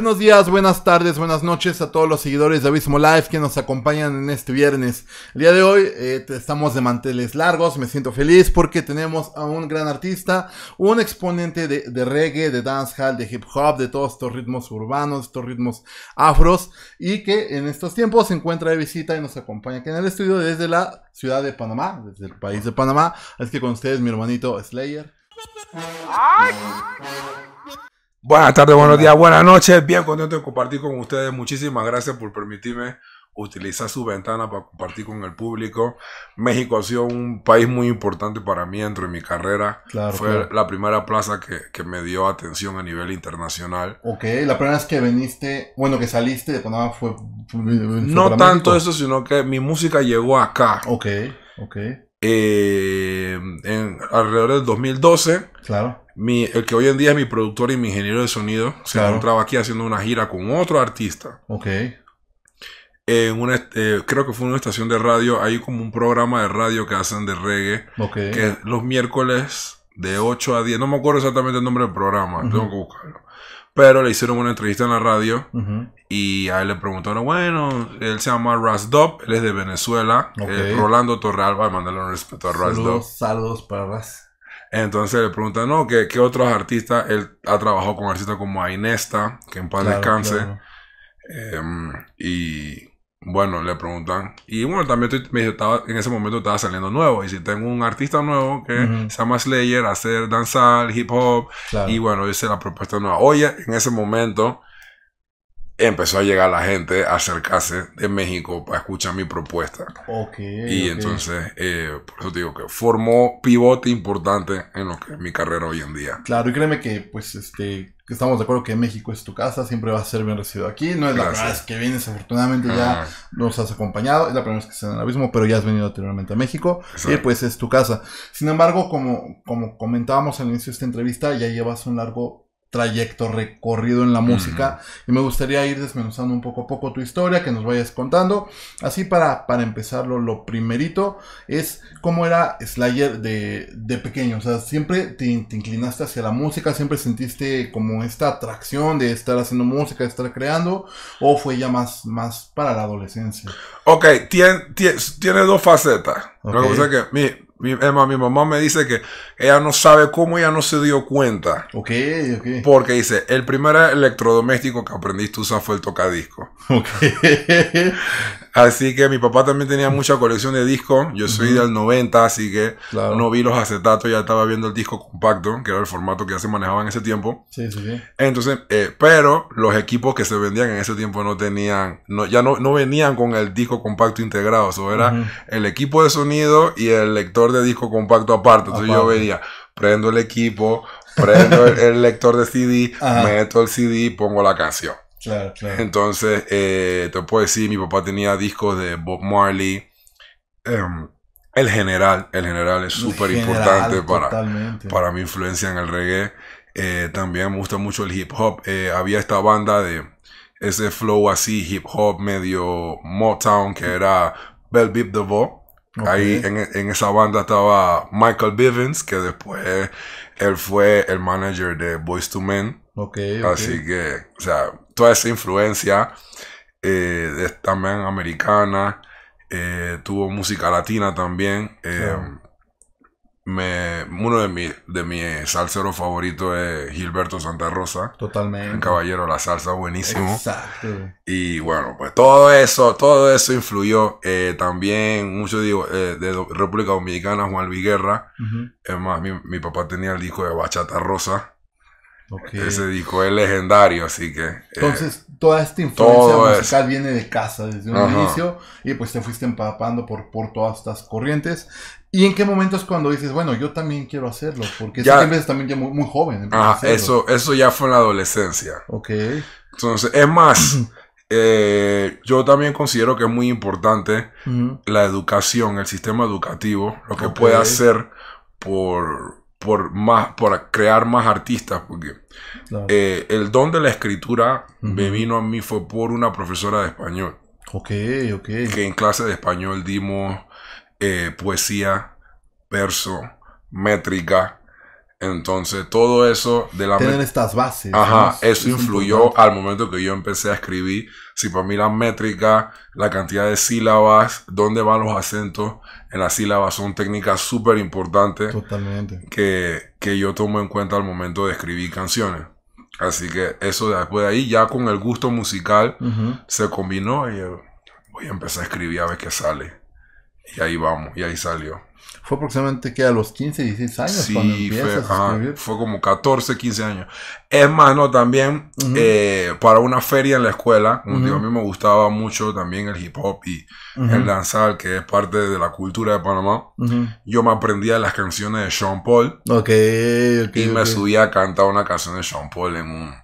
Buenos días, buenas tardes, buenas noches a todos los seguidores de Abismo Live que nos acompañan en este viernes. El día de hoy eh, estamos de manteles largos, me siento feliz porque tenemos a un gran artista, un exponente de, reggae, de dancehall, de hip hop, de todos estos ritmos urbanos, estos ritmos afros y que en estos tiempos se encuentra de visita y nos acompaña aquí en el estudio desde la ciudad de Panamá, desde el país de Panamá. Así que con ustedes mi hermanito Slayer. Buenas tardes, buenos días, buenas noches. Bien contento de compartir con ustedes. Muchísimas gracias por permitirme utilizar su ventana para compartir con el público. México ha sido un país muy importante para mí dentro de mi carrera. Claro, Fue la primera plaza que, me dio atención a nivel internacional. Ok, la primera es que viniste, bueno, que saliste de Panamá fue... no tanto eso, sino que mi música llegó acá. Ok, ok eh, alrededor del 2012. Claro. el que hoy en día es mi productor y mi ingeniero de sonido se encontraba aquí haciendo una gira con otro artista. Ok. En una, eh, creo que fue una estación de radio. Hay como un programa de radio que hacen de reggae. Que los miércoles de 8 a 10. No me acuerdo exactamente el nombre del programa. Tengo que buscarlo. Pero le hicieron una entrevista en la radio y a él le preguntaron, bueno, él se llama Rasdop, él es de Venezuela, eh, Rolando Torrealba, mandarle un respeto a Rasdop. Saludos para Ras. Entonces le preguntan, no, ¿qué, otros artistas? Él ha trabajado con artistas como Ainesta, que en paz descanse. Em, y bueno, le preguntan. Y bueno, también me estaba, en ese momento estaba saliendo nuevo. Y si tengo un artista nuevo que se llama Slayer, hacer danzar, hip hop. Y bueno, hice la propuesta nueva. Oye, en ese momento empezó a llegar la gente a acercarse de México para escuchar mi propuesta. Ok. y entonces, eh, por eso digo que formó pivote importante en lo que mi carrera hoy en día. Claro, y créeme que, pues, este, estamos de acuerdo que México es tu casa, siempre vas a ser bien recibido aquí. No es la primera vez que vienes, afortunadamente ya ah. nos has acompañado, es la primera vez que estás en el abismo, pero ya has venido anteriormente a México y pues es tu casa. Sin embargo, como, como comentábamos al inicio de esta entrevista, ya llevas un largo trayecto recorrido en la música. Y me gustaría ir desmenuzando un poco a poco tu historia, que nos vayas contando. Así para, para empezarlo, lo primerito es cómo era Slayer de, pequeño. O sea, siempre te, inclinaste hacia la música, siempre sentiste como esta atracción de estar haciendo música, de estar creando, o fue ya más, más para la adolescencia. Ok, tiene, dos facetas. que, mi, mi, mi mamá me dice que ella no sabe cómo ella no se dio cuenta. Ok, Porque dice, el primer electrodoméstico que aprendiste a usar fue el tocadisco. Ok. así que mi papá también tenía mucha colección de discos. Yo soy del 90, así que no vi los acetatos, ya estaba viendo el disco compacto, que era el formato que ya se manejaba en ese tiempo. Sí, sí, sí. Entonces, eh, pero los equipos que se vendían en ese tiempo no tenían, no, ya no, no venían con el disco compacto integrado. eso era el equipo de sonido y el lector de disco compacto aparte. Entonces yo venía prendo el equipo, prendo el, lector de CD, meto el CD y pongo la canción. Entonces, eh, te puedo decir, mi papá tenía discos de Bob Marley. Em, el general, el general es súper importante para, para mi influencia en el reggae. Eh, también me gusta mucho el hip hop. Eh, había esta banda de ese flow así, hip hop medio Motown, que era Bell The DeVoe. Ahí en, esa banda estaba Michael Bivens, que después él fue el manager de Boys to Men. Okay, Así que, o sea, toda esa influencia eh, también americana, eh, tuvo música latina también. Eh, uno de, mi, de mis salseros favoritos es Gilberto Santa Rosa. Totalmente. Un caballero la salsa, buenísimo. Exacto. Y bueno, pues todo eso, todo eso influyó. Eh, también, mucho digo, eh, de República Dominicana, Juan Viguerra. Es más, mi, mi, papá tenía el disco de Bachata Rosa. Ese Se dedicó el legendario, así que. Eh, Entonces, toda esta influencia musical viene de casa desde un inicio y pues te fuiste empapando por, por todas estas corrientes. ¿Y en qué momento es cuando dices, bueno, yo también quiero hacerlo? Porque ya, veces también ya muy, joven. eso, eso ya fue en la adolescencia. Ok. Entonces, es más, eh, yo también considero que es muy importante la educación, el sistema educativo, lo que puede hacer por por, más, por crear más artistas, porque eh, el don de la escritura me vino a mí fue por una profesora de español. Ok, ok. Que en clase de español dimos eh, poesía, verso, métrica, entonces, todo eso de la tienen estas bases. Ajá, eso influyó al momento que yo empecé a escribir. Si para mí la métrica, la cantidad de sílabas, dónde van los acentos en las sílabas son técnicas súper importantes. Totalmente. Que, que yo tomo en cuenta al momento de escribir canciones. Así que eso después de ahí, ya con el gusto musical, se combinó y voy a empezar a escribir a ver qué sale. Y ahí vamos, y ahí salió. Fue aproximadamente que a los 15, 16 años sí, fue, como 14, 15 años. Hermano, también eh, para una feria en la escuela, uh a mí me gustaba mucho también el hip hop y el danzar que es parte de la cultura de Panamá. Yo me aprendía las canciones de Sean Paul. Ok, okay Y me subía a cantar una canción de Sean Paul en un,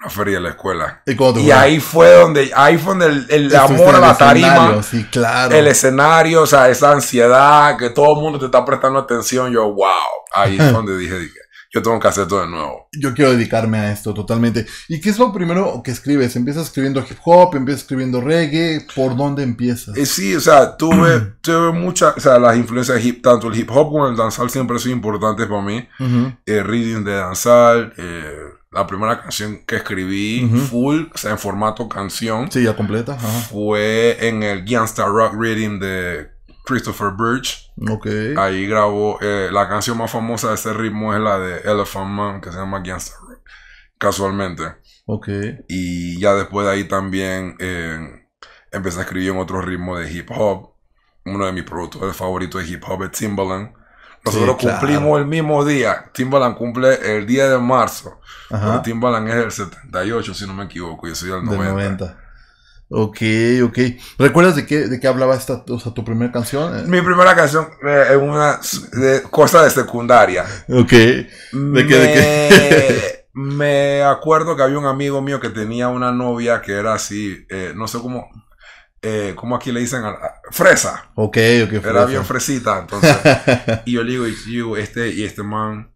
una feria de la escuela. Y, ahí fue donde, ahí fue donde el, amor a la tarima, claro. el escenario, o sea, esa ansiedad que todo el mundo te está prestando atención. Yo, wow, ahí es donde dije, yo tengo que hacer todo de nuevo. Yo quiero dedicarme a esto totalmente. ¿Y qué es lo primero que escribes? ¿Empiezas escribiendo hip hop? ¿Empiezas escribiendo reggae? ¿Por dónde empiezas? Eh, sí, o sea, tuve, tuve muchas, o sea, las influencias hip, tanto el hip hop como el danzal siempre son importantes para mí. El eh, reading de danzal, eh, la primera canción que escribí full, o en formato canción. Sí, ya completa. Fue en el Gangsta Rock Reading de Christopher Birch. Okay. Ahí grabó eh, la canción más famosa de ese ritmo es la de Elephant Man, que se llama Gangsta Rock, casualmente. Ok. Y ya después de ahí también eh, empecé a escribir en otro ritmo de hip hop. Uno de mis productores favoritos de hip hop es Timbaland. Nosotros cumplimos el mismo día. Timbaland cumple el día de marzo. Timbaland es el 78, si no me equivoco. Yo soy del 90. Ok, ok. ¿Recuerdas de qué, de hablaba esta, tu primera canción? Eh, Mi primera canción eh, es una cosa de secundaria. Ok. ¿De me, me acuerdo que había un amigo mío que tenía una novia que era así, eh, no sé cómo, eh, como aquí le dicen, fresa. Ok, ok, fresa. Era bien fresita, entonces. y yo le digo, este, y este man,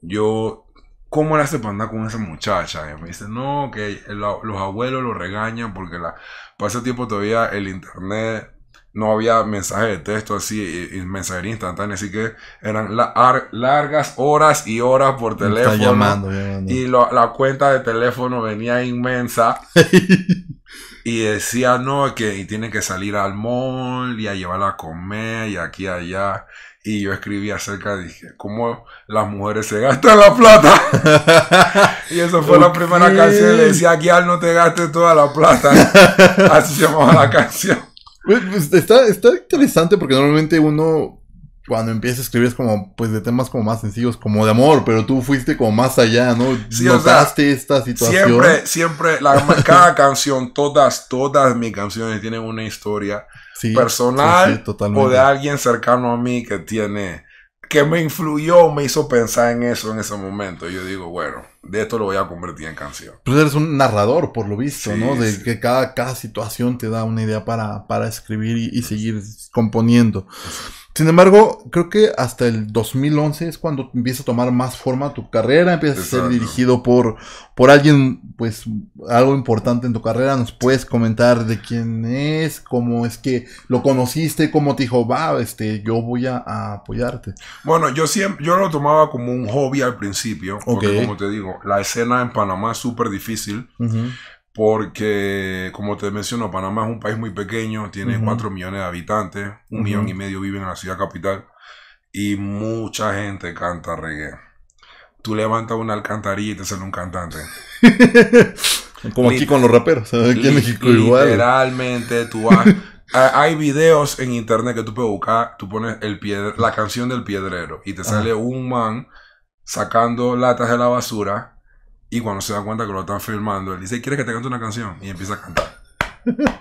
yo, ¿cómo era este panda con esa muchacha? me dice, no, que los abuelos lo regañan porque la, para ese tiempo todavía el internet no había mensaje de texto así, y, mensajería instantánea, así que eran largas horas y horas por teléfono. Y la cuenta de teléfono venía inmensa. Y decía, no, que tiene que salir al mall y a llevarla a comer y aquí allá. Y yo escribí acerca, dije, cómo las mujeres se gastan la plata. y eso fue la primera canción. Le decía, al no te gastes toda la plata. Así se llamaba la canción. Pues, pues, está, está interesante porque normalmente uno cuando empiezas a escribir es como, pues de temas como más sencillos, como de amor, pero tú fuiste como más allá, ¿no? Notaste esta situación. Siempre, siempre, la, cada canción, todas, todas mis canciones tienen una historia personal o de alguien cercano a mí que tiene, que me influyó, me hizo pensar en eso en ese momento. yo digo, bueno, de esto lo voy a convertir en canción. Tú pues eres un narrador, por lo visto, ¿no? De que cada, cada situación te da una idea para, para escribir y, y seguir componiendo. Sin embargo, creo que hasta el 2011 es cuando empieza a tomar más forma tu carrera, empiezas a ser dirigido por, por alguien, pues algo importante en tu carrera. ¿Nos puedes comentar de quién es, cómo es que lo conociste, cómo te dijo, va, este, yo voy a, apoyarte? Bueno, yo siempre, yo lo tomaba como un hobby al principio, porque como te digo, la escena en Panamá es súper difícil porque, como te menciono, Panamá es un país muy pequeño, tiene 4 millones de habitantes, un millón y medio viven en la ciudad capital y mucha gente canta reggae. Tú levantas una alcantarilla y te sale un cantante. Como aquí con los raperos, aquí en México igual. Literalmente, tú vas. hay videos en internet que tú puedes buscar, tú pones el la canción del piedrero y te sale un man sacando latas de la basura y cuando se da cuenta que lo están filmando, él dice, ¿quieres que te cante una canción? Y empieza a cantar.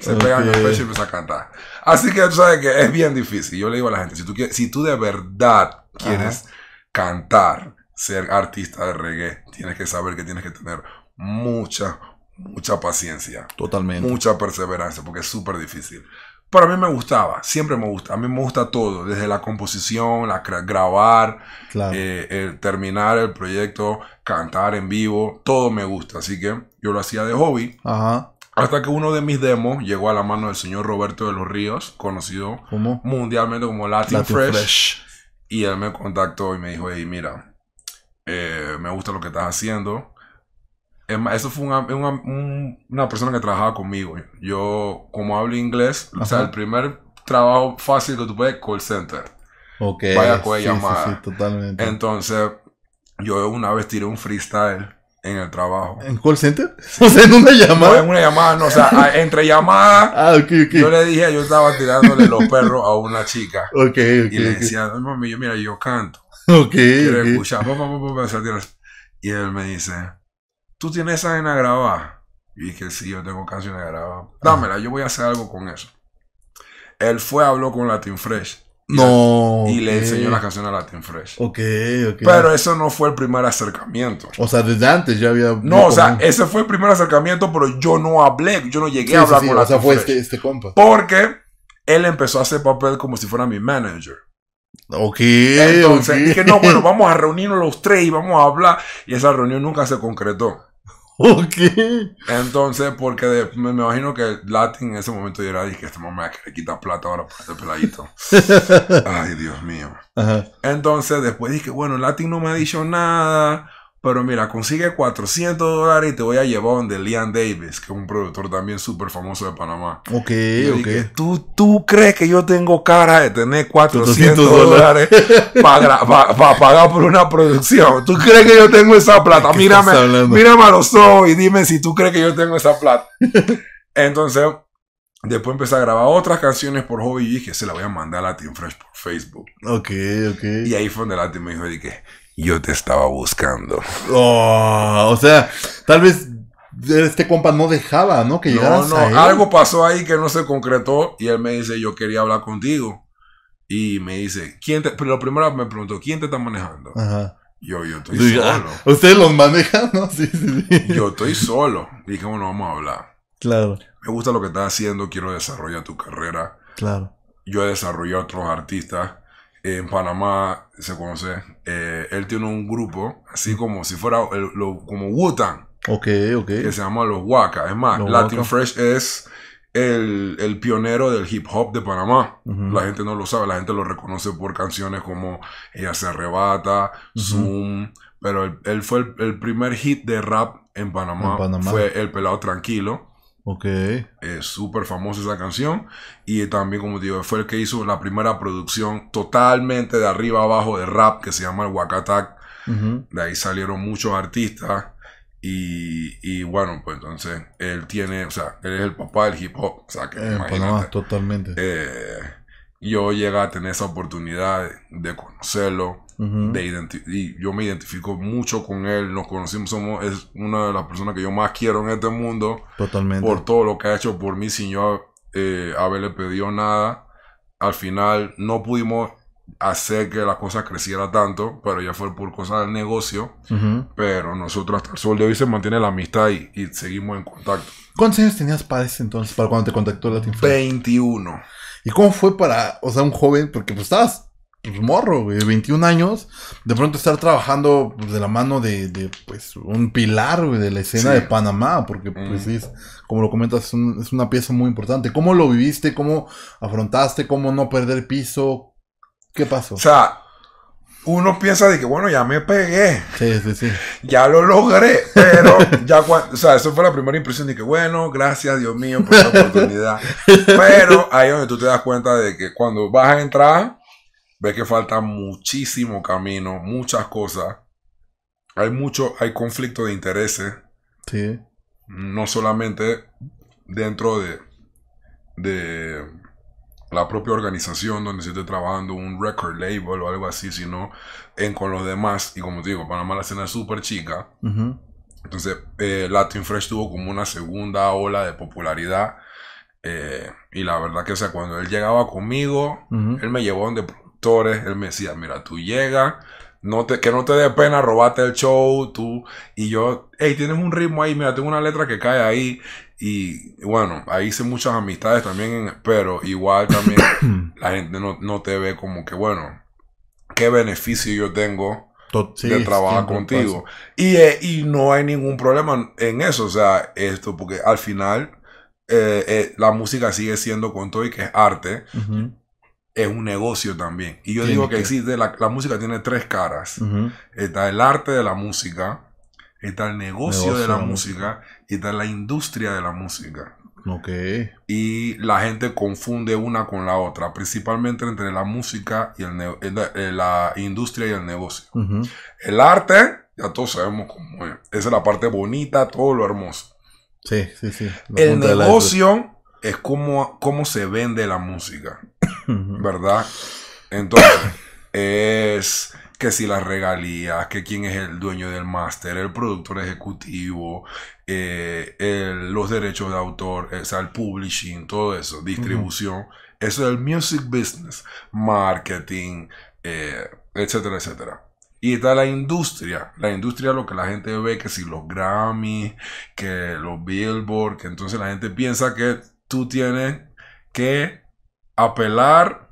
se pega en el pecho y empieza a cantar. Así que tú sabes que es bien difícil. Yo le digo a la gente, si tú, si tú de verdad quieres cantar, ser artista de reggae, tienes que saber que tienes que tener mucha, mucha paciencia. Totalmente. Mucha perseverancia, porque es súper difícil. Pero a mí me gustaba, siempre me gusta, a mí me gusta todo, desde la composición, la grabar, eh, terminar el proyecto, cantar en vivo, todo me gusta, así que yo lo hacía de hobby. Hasta que uno de mis demos llegó a la mano del señor Roberto de los Ríos, conocido mundialmente como Latin, Fresh, Y él me contactó y me dijo, hey, mira, eh, me gusta lo que estás haciendo, eso fue una, una, una, persona que trabajaba conmigo. Yo, como hablo inglés, o sea, el primer trabajo fácil que tuve, call center. Ok. Vaya sí, llamada. Sí, sí, totalmente. Entonces, yo una vez tiré un freestyle en el trabajo. ¿En call center? O sea, en una llamada. No, en una llamada, no, o sea, entre llamadas. ah, ok, ok. Yo le dije, yo estaba tirándole los perros a una chica. Ok, ok. Y le decía, no, mami, yo, mira, yo canto. Ok. Quiero escuchar. Vamos, vamos, vamos, Y él me dice, tú tienes esa en grabada. Y dije, sí, yo tengo canciones grabadas. Dámela, yo voy a hacer algo con eso. Él fue, habló con Latin Fresh. no. y le enseñó la canción a Latin Fresh. Ok, ok. Pero eso no fue el primer acercamiento. O sea, desde antes ya había. No, o sea, ese fue el primer acercamiento, pero yo no hablé, yo no llegué a hablar con Latin O fue este, este compa. Porque él empezó a hacer papel como si fuera mi manager. Ok. Entonces dije, no, bueno, vamos a reunirnos los tres y vamos a hablar. Y esa reunión nunca se concretó. Ok. Entonces, porque me, imagino que Latin en ese momento ya era, dije, este mamá que le quita plata ahora para este peladito. Ay, Dios mío. Entonces, después dije, bueno, Latin no me ha dicho nada. Pero mira, consigue 400 dólares y te voy a llevar donde Liam Davis, que es un productor también súper famoso de Panamá. Ok, y ok. ¿Tú, ¿Tú crees que yo tengo cara de tener 400 dólares para, pagar por una producción? ¿Tú crees que yo tengo esa plata? Mírame, mírame a los ojos y dime si tú crees que yo tengo esa plata. Entonces, Después empecé a grabar otras canciones por hobby y dije, se la voy a mandar a Latin Fresh por Facebook. Ok, ok. Y ahí fue donde Latin me dijo, dije, yo te estaba buscando. Oh, o sea, tal vez este compa no dejaba, ¿no? Que llegaras no, no, algo pasó ahí que no se concretó y él me dice, yo quería hablar contigo. Y me dice, ¿quién te...? Pero lo primero me preguntó, ¿quién te está manejando? Ajá. Yo, yo estoy ah, solo. Ustedes los manejan, ¿no? Sí, sí, sí. Yo estoy solo. dije, bueno, vamos a hablar. Claro. Me gusta lo que estás haciendo, quiero desarrollar tu carrera. Claro. Yo he desarrollado otros artistas en Panamá se conoce. Eh, él tiene un grupo, así mm. como si fuera como Wutan. okay Que se llama Los Waka. Es más, Latin Fresh es el, el, pionero del hip hop de Panamá. La gente no lo sabe, la gente lo reconoce por canciones como Ella se arrebata, Zoom. Pero él, fue el, primer hit de rap en Panamá. en Panamá. Fue El Pelado Tranquilo. Ok. Es súper famosa esa canción. Y también, como te digo, fue el que hizo la primera producción totalmente de arriba abajo de rap que se llama el Wakatak. De ahí salieron muchos artistas. Y, y, bueno, pues entonces él tiene, o sea, él es el papá del hip hop. O sea, que eh, totalmente. Eh, yo llegué a tener esa oportunidad de conocerlo y yo me identifico mucho con él, nos conocimos, somos, es una de las personas que yo más quiero en este mundo. Totalmente. Por todo lo que ha hecho por mí sin yo eh, haberle pedido nada. Al final no pudimos hacer que la cosa creciera tanto, pero ya fue por cosas del negocio. Pero nosotros hasta el sol de hoy se mantiene la amistad y, seguimos en contacto. ¿Cuántos años tenías padres entonces para cuando te contactó la 21. ¿Y cómo fue para, o sea, un joven? Porque pues estabas pues, morro, güey, 21 años, de pronto estar trabajando pues, de la mano de, pues, un pilar, de la escena de Panamá, porque, pues, mm. como lo comentas, es, una pieza muy importante. ¿Cómo lo viviste? ¿Cómo afrontaste? ¿Cómo no perder piso? ¿Qué pasó? O sea, uno piensa de que, bueno, ya me pegué. Sí, sí, sí. Ya lo logré, pero ya cuando, o sea, eso fue la primera impresión de que, bueno, gracias Dios mío por la oportunidad. pero ahí es donde tú te das cuenta de que cuando vas a entrar, Ve que falta muchísimo camino, muchas cosas. Hay mucho, hay conflicto de intereses. Sí. No solamente dentro de, de la propia organización donde se esté trabajando un record label o algo así, sino en con los demás. Y como te digo, Panamá la escena es súper chica. Entonces, eh, Latin Fresh tuvo como una segunda ola de popularidad. Eh, y la verdad que, o sea, cuando él llegaba conmigo, él me llevó donde él me decía, mira, tú llegas, no te, que no te dé pena robarte el show, tú, y yo, hey, tienes un ritmo ahí, mira, tengo una letra que cae ahí, y bueno, ahí hice muchas amistades también, pero igual también la gente no, no te ve como que, bueno, qué beneficio yo tengo de trabajar contigo. Pues. Y, eh, y, no hay ningún problema en eso, o sea, esto, porque al final eh, eh, la música sigue siendo con todo y que es arte es un negocio también. Y yo digo que existe, la, música tiene tres caras. Está el arte de la música, está el negocio, de la, música, y está la industria de la música. Ok. Y la gente confunde una con la otra, principalmente entre la música y el la industria y el negocio. El arte, ya todos sabemos cómo es. Esa es la parte bonita, todo lo hermoso. Sí, sí, sí. el negocio es cómo, cómo se vende la música. ¿verdad? Entonces, es que si las regalías, que quién es el dueño del máster, el productor ejecutivo, eh, los derechos de autor, el publishing, todo eso, distribución. Eso es el music business, marketing, eh, etcétera, etcétera. Y está la industria. La industria lo que la gente ve, que si los Grammy, que los Billboard, que entonces la gente piensa que tú tienes que apelar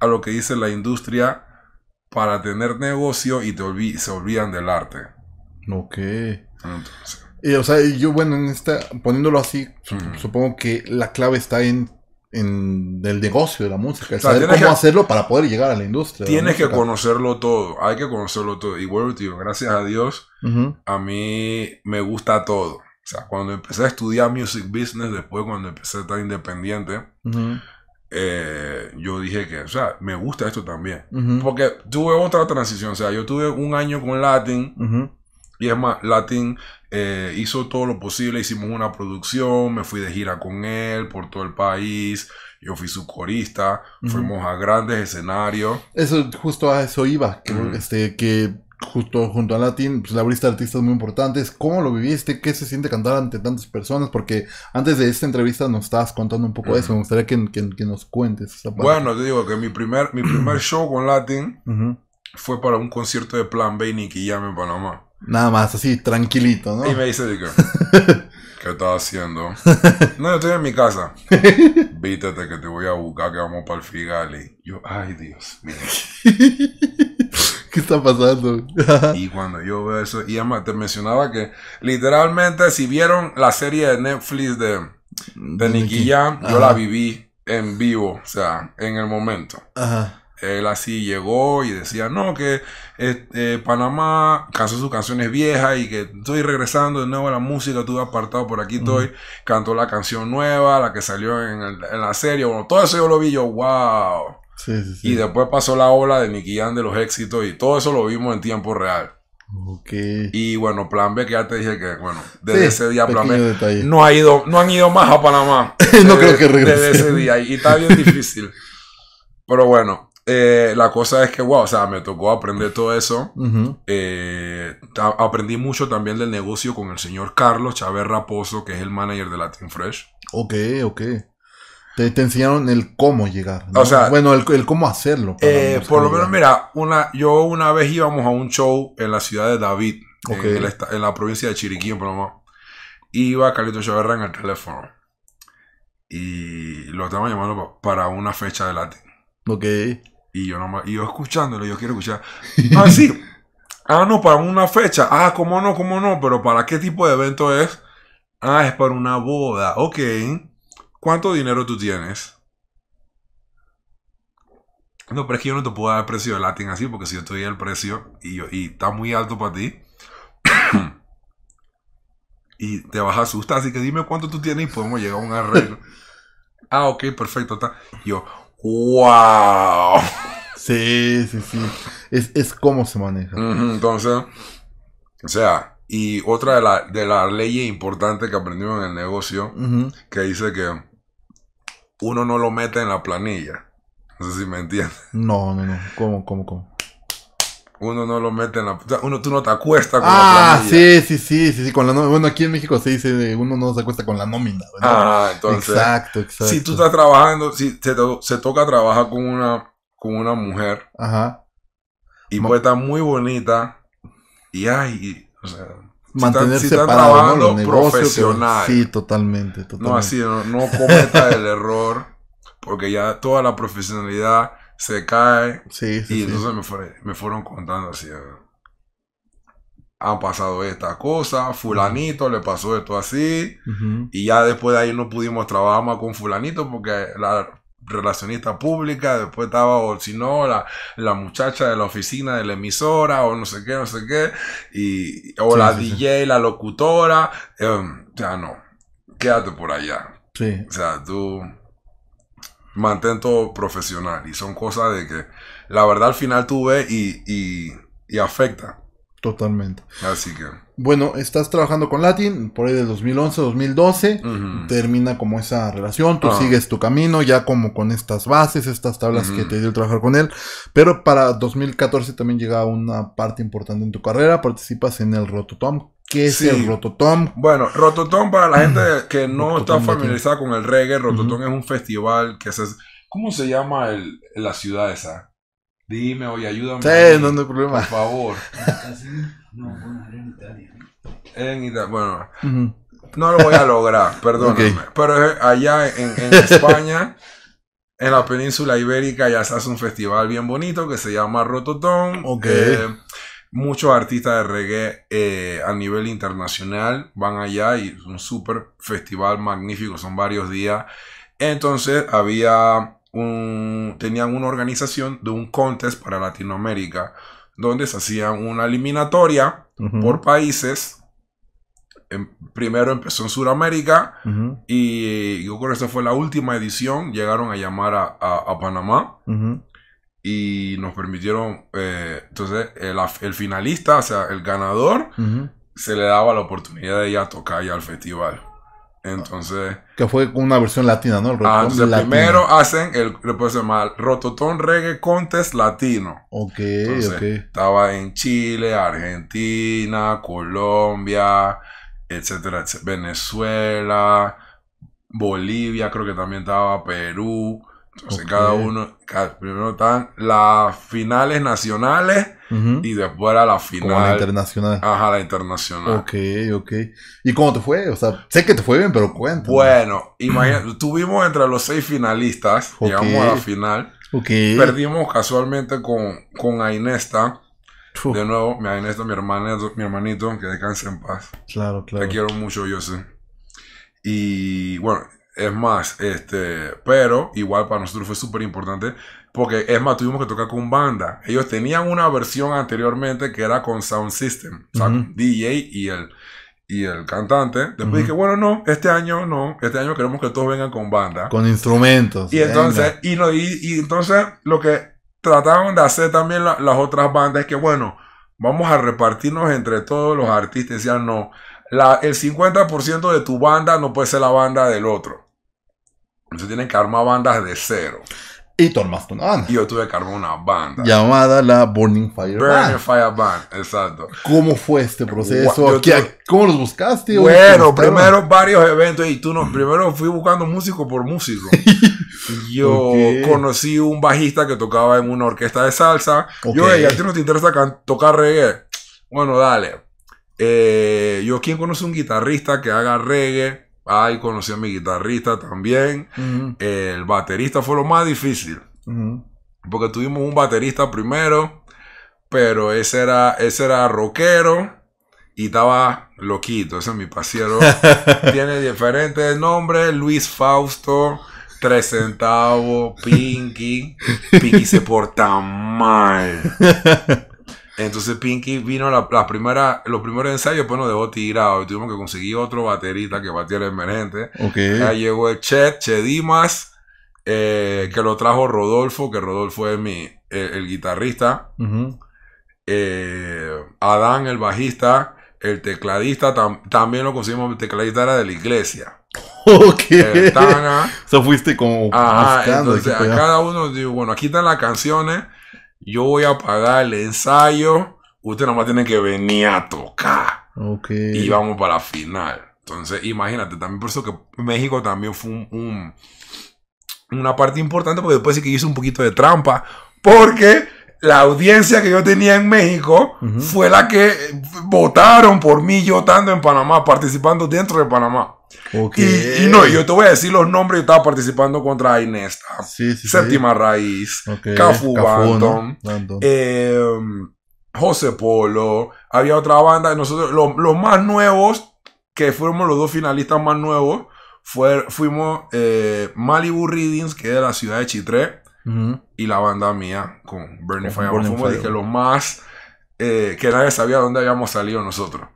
a lo que dice la industria para tener negocio y se olvidan del arte. Ok. Eh, o sea, yo, bueno, poniéndolo así, supongo que la clave está en, en el negocio de la música. O sea, saber cómo que, hacerlo para poder llegar a la industria. Tienes que conocerlo todo. Hay que conocerlo todo. Y bueno, tío, gracias a Dios, a mí me gusta todo. O sea, cuando empecé a estudiar music business, después cuando empecé a estar independiente, eh, yo dije que, o sea, me gusta esto también. Porque tuve otra transición, o sea, yo tuve un año con Latin. Y es más, Latin eh, hizo todo lo posible, hicimos una producción, me fui de gira con él por todo el país, yo fui su corista, fuimos a grandes escenarios. Eso, justo a eso iba, este, que justo junto a Latin, pues artista artistas muy importantes. ¿Cómo lo viviste? ¿Qué se siente cantar ante tantas personas? Porque antes de esta entrevista nos estabas contando un poco de eso. Me gustaría que, nos cuentes. Bueno, te digo que mi primer, mi primer show con Latin fue para un concierto de Plan B y Nicky en Panamá. Nada más, así, tranquilito, ¿no? Y me dice, ¿qué estás haciendo? No, yo estoy en mi casa. Vítete que te voy a buscar, que vamos para el Figali. Yo, ay, Dios está pasando? y cuando yo veo eso, y además te mencionaba que literalmente si vieron la serie de Netflix de, de Nicky Jam, yo la viví en vivo, o sea, en el momento. Él así llegó y decía, no, que este, Panamá cansó sus canciones viejas y que estoy regresando de nuevo a la música, tuve apartado por aquí, estoy, cantó la canción nueva, la que salió en, la serie, bueno, todo eso yo lo vi, yo, wow. Y después pasó la ola de Nicky de los éxitos y todo eso lo vimos en tiempo real. Okay. Y bueno, plan B, que ya te dije que, bueno, desde ese día plan B no, ha ido, no han ido más a Panamá. no creo que regrese. Desde ese día y está bien difícil. Pero bueno, eh, la cosa es que, wow, o sea, me tocó aprender todo eso. Eh, aprendí mucho también del negocio con el señor Carlos Chávez Raposo, que es el manager de Latin Fresh. Ok, ok. Te, enseñaron el cómo llegar. O sea, bueno, el, cómo hacerlo. Eh, por lo menos, mira, una, yo una vez íbamos a un show en la ciudad de David, en, la, provincia de Chiriquí, lo menos Iba Carlito Chavarra en el teléfono. Y lo estaba llamando para una fecha de latín. Ok. Y yo no y yo escuchándolo, yo quiero escuchar. Ah, sí. Ah, no, para una fecha. Ah, cómo no, cómo no, pero ¿para qué tipo de evento es? Ah, es para una boda. Ok. ¿Cuánto dinero tú tienes? No, pero es que yo no te puedo dar el precio de Latin así, porque si yo te doy el precio y, está muy alto para ti, y te vas a asustar, así que dime cuánto tú tienes y podemos llegar a un arreglo. ah, ok, perfecto, está. Yo, wow. Sí, sí, sí. Es, es cómo se maneja. entonces, o sea, y otra de las la leyes importantes que aprendimos en el negocio, que dice que uno no lo mete en la planilla. No sé si me entiendes. No, no, no. ¿Cómo, cómo, cómo? Uno no lo mete en la... O sea, uno, tú no te acuestas con la ah, planilla. Ah, sí, sí, sí, sí, sí, con la nómina. Bueno, aquí en México se dice, uno no se acuesta con la nómina. Ah, entonces... Exacto, exacto. Si tú estás trabajando, si se, te, se toca trabajar con una, con una mujer. Ajá. Y Ma puede estar muy bonita. Y ay, o sea, Mantenerse si Los profesional. sí, totalmente, No así, no, cometa el error porque ya toda la profesionalidad se cae. Sí, y entonces me, fueron contando así. Eh, han pasado esta cosa, fulanito le pasó esto así, y ya después de ahí no pudimos trabajar más con fulanito porque la relacionista pública, después estaba, o si no, la, muchacha de la oficina de la emisora, o no sé qué, no sé qué, y, o la DJ, la locutora, O em, ya no, quédate por allá. Sí. O sea, tú mantén todo profesional y son cosas de que la verdad al final tú ves y, y, y afecta. Totalmente. Así que. Bueno, estás trabajando con Latin por ahí del 2011, 2012. Termina como esa relación. Tú ah. sigues tu camino ya como con estas bases, estas tablas que te dio trabajar con él. Pero para 2014 también llega una parte importante en tu carrera. Participas en el Rototom. ¿Qué es el Rototom? Bueno, Rototom para la gente que no está familiarizada con el reggae, Rototom es un festival que se. ¿Cómo se llama el, la ciudad esa? Dime, oye, ayúdame. Sí, no, hay problema. Por favor. No, en Italia. En bueno. No lo voy a lograr, perdóname. Pero eh, allá en, España, en la península ibérica, ya se hace un festival bien bonito que se llama Rototón. Ok. Eh, muchos artistas de reggae eh, a nivel internacional van allá y es un super festival magnífico, son varios días. Entonces había tenían una organización de un contest para Latinoamérica, donde se hacía una eliminatoria por países. Em, primero empezó en Sudamérica y yo creo que esa fue la última edición. Llegaron a llamar a, Panamá y nos permitieron, eh, entonces el, finalista, o sea, el ganador, se le daba la oportunidad de ir a tocar ya al festival. Entonces. Que fue con una versión latina, ¿no? ah, entonces primero hacen el después se llama Rototón Reggae Contest Latino. Ok, Estaba en Chile, Argentina, Colombia, etcétera, Venezuela, Bolivia, creo que también estaba Perú. Entonces cada uno, primero están las finales nacionales y después a la final. Como la internacional. Ajá, la internacional. Ok, ok. ¿Y cómo te fue? O sea, sé que te fue bien, pero cuéntame. Bueno, imagínate, tuvimos entre los seis finalistas, llegamos a la final. Ok. Perdimos casualmente con, con Ainesta. De nuevo, mi Ainesta, mi hermana, mi hermanito, que descanse en paz. Claro, claro. Te quiero mucho, yo sé. Y bueno, es más, este, pero igual para nosotros fue súper importante porque es más, tuvimos que tocar con banda. Ellos tenían una versión anteriormente que era con Sound System, o DJ y el, y el cantante. Después dije, bueno, no, este año no, este año queremos que todos vengan con banda. Con instrumentos. Y entonces, y, entonces lo que trataron de hacer también las otras bandas es que, bueno, vamos a repartirnos entre todos los artistas. Decían, no, la, el 50% de tu banda no puede ser la banda del otro. Entonces tienen que armar bandas de cero. Y tú armaste una banda. yo tuve que armar una banda. Llamada la Burning Fire Band. Fire Band, exacto. ¿Cómo fue este proceso? ¿Cómo los buscaste? Bueno, primero varios eventos y tú no, primero fui buscando músico por músico. yo conocí un bajista que tocaba en una orquesta de salsa. Yo Yo, dije, a ti no te interesa tocar reggae. Bueno, dale. Eh, yo, ¿quién conoce un guitarrista que haga reggae? Ahí conocí a mi guitarrista también. El baterista fue lo más difícil. Porque tuvimos un baterista primero, pero ese era, ese era rockero y estaba loquito. Ese es mi pasero. Tiene diferentes nombres: Luis Fausto. Tres centavos, Pinky. Pinky se porta mal. Entonces Pinky vino la, primera, los primeros ensayos, pues nos dejó tirado. tuvimos que conseguir otro baterista que el emergente. Okay. Ahí llegó el Chet, Che eh, que lo trajo Rodolfo, que Rodolfo es mi, el, guitarrista. Eh, Adán, el bajista. El tecladista también lo conseguimos, el tecladista era de la iglesia. Ok. Eh, o sea, fuiste como. Ajá, entonces a cada uno digo, bueno, aquí están las canciones yo voy a pagar el ensayo, usted más tiene que venir a tocar. Y vamos para la final. Entonces, imagínate, también por eso que México también fue una parte importante, porque después sí que hice un poquito de trampa, porque la audiencia que yo tenía en México fue la que votaron por mí yo estando en Panamá, participando dentro de Panamá. Y, no, yo te voy a decir los nombres. Yo estaba participando contra Inesta, Séptima Raíz, Cafu, em, José Polo. Había otra banda. Nosotros, los, más nuevos, que fuimos los dos finalistas más nuevos, fuimos eh, Malibu Readings, que es de la ciudad de Chitré, y la banda mía con Bernie Fire. Fuimos los más eh, que nadie sabía dónde habíamos salido nosotros.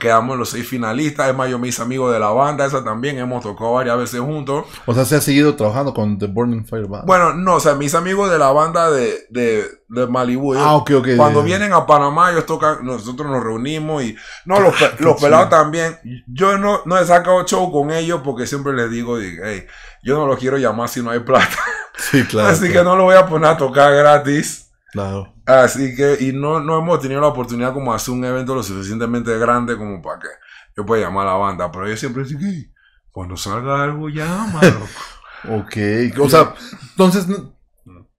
Quedamos los seis finalistas. Es más, yo mis amigos de la banda, esa también. Hemos tocado varias veces juntos. O sea, se ha seguido trabajando con The Burning Fire Band. Bueno, no, o sea, mis amigos de la banda de, de, Malibu. Ah, ok, ok. Cuando vienen a Panamá, ellos tocan, nosotros nos reunimos y. No, los, pelados también. Yo no, no he sacado show con ellos porque siempre les digo, yo no los quiero llamar si no hay plata. Sí, claro. Así que no lo voy a poner a tocar gratis. Claro. Así que, y no, no hemos tenido la oportunidad como de hacer un evento lo suficientemente grande como para que yo pueda llamar a la banda. Pero yo siempre digo, que cuando salga algo, llámalo. ok, o sea, entonces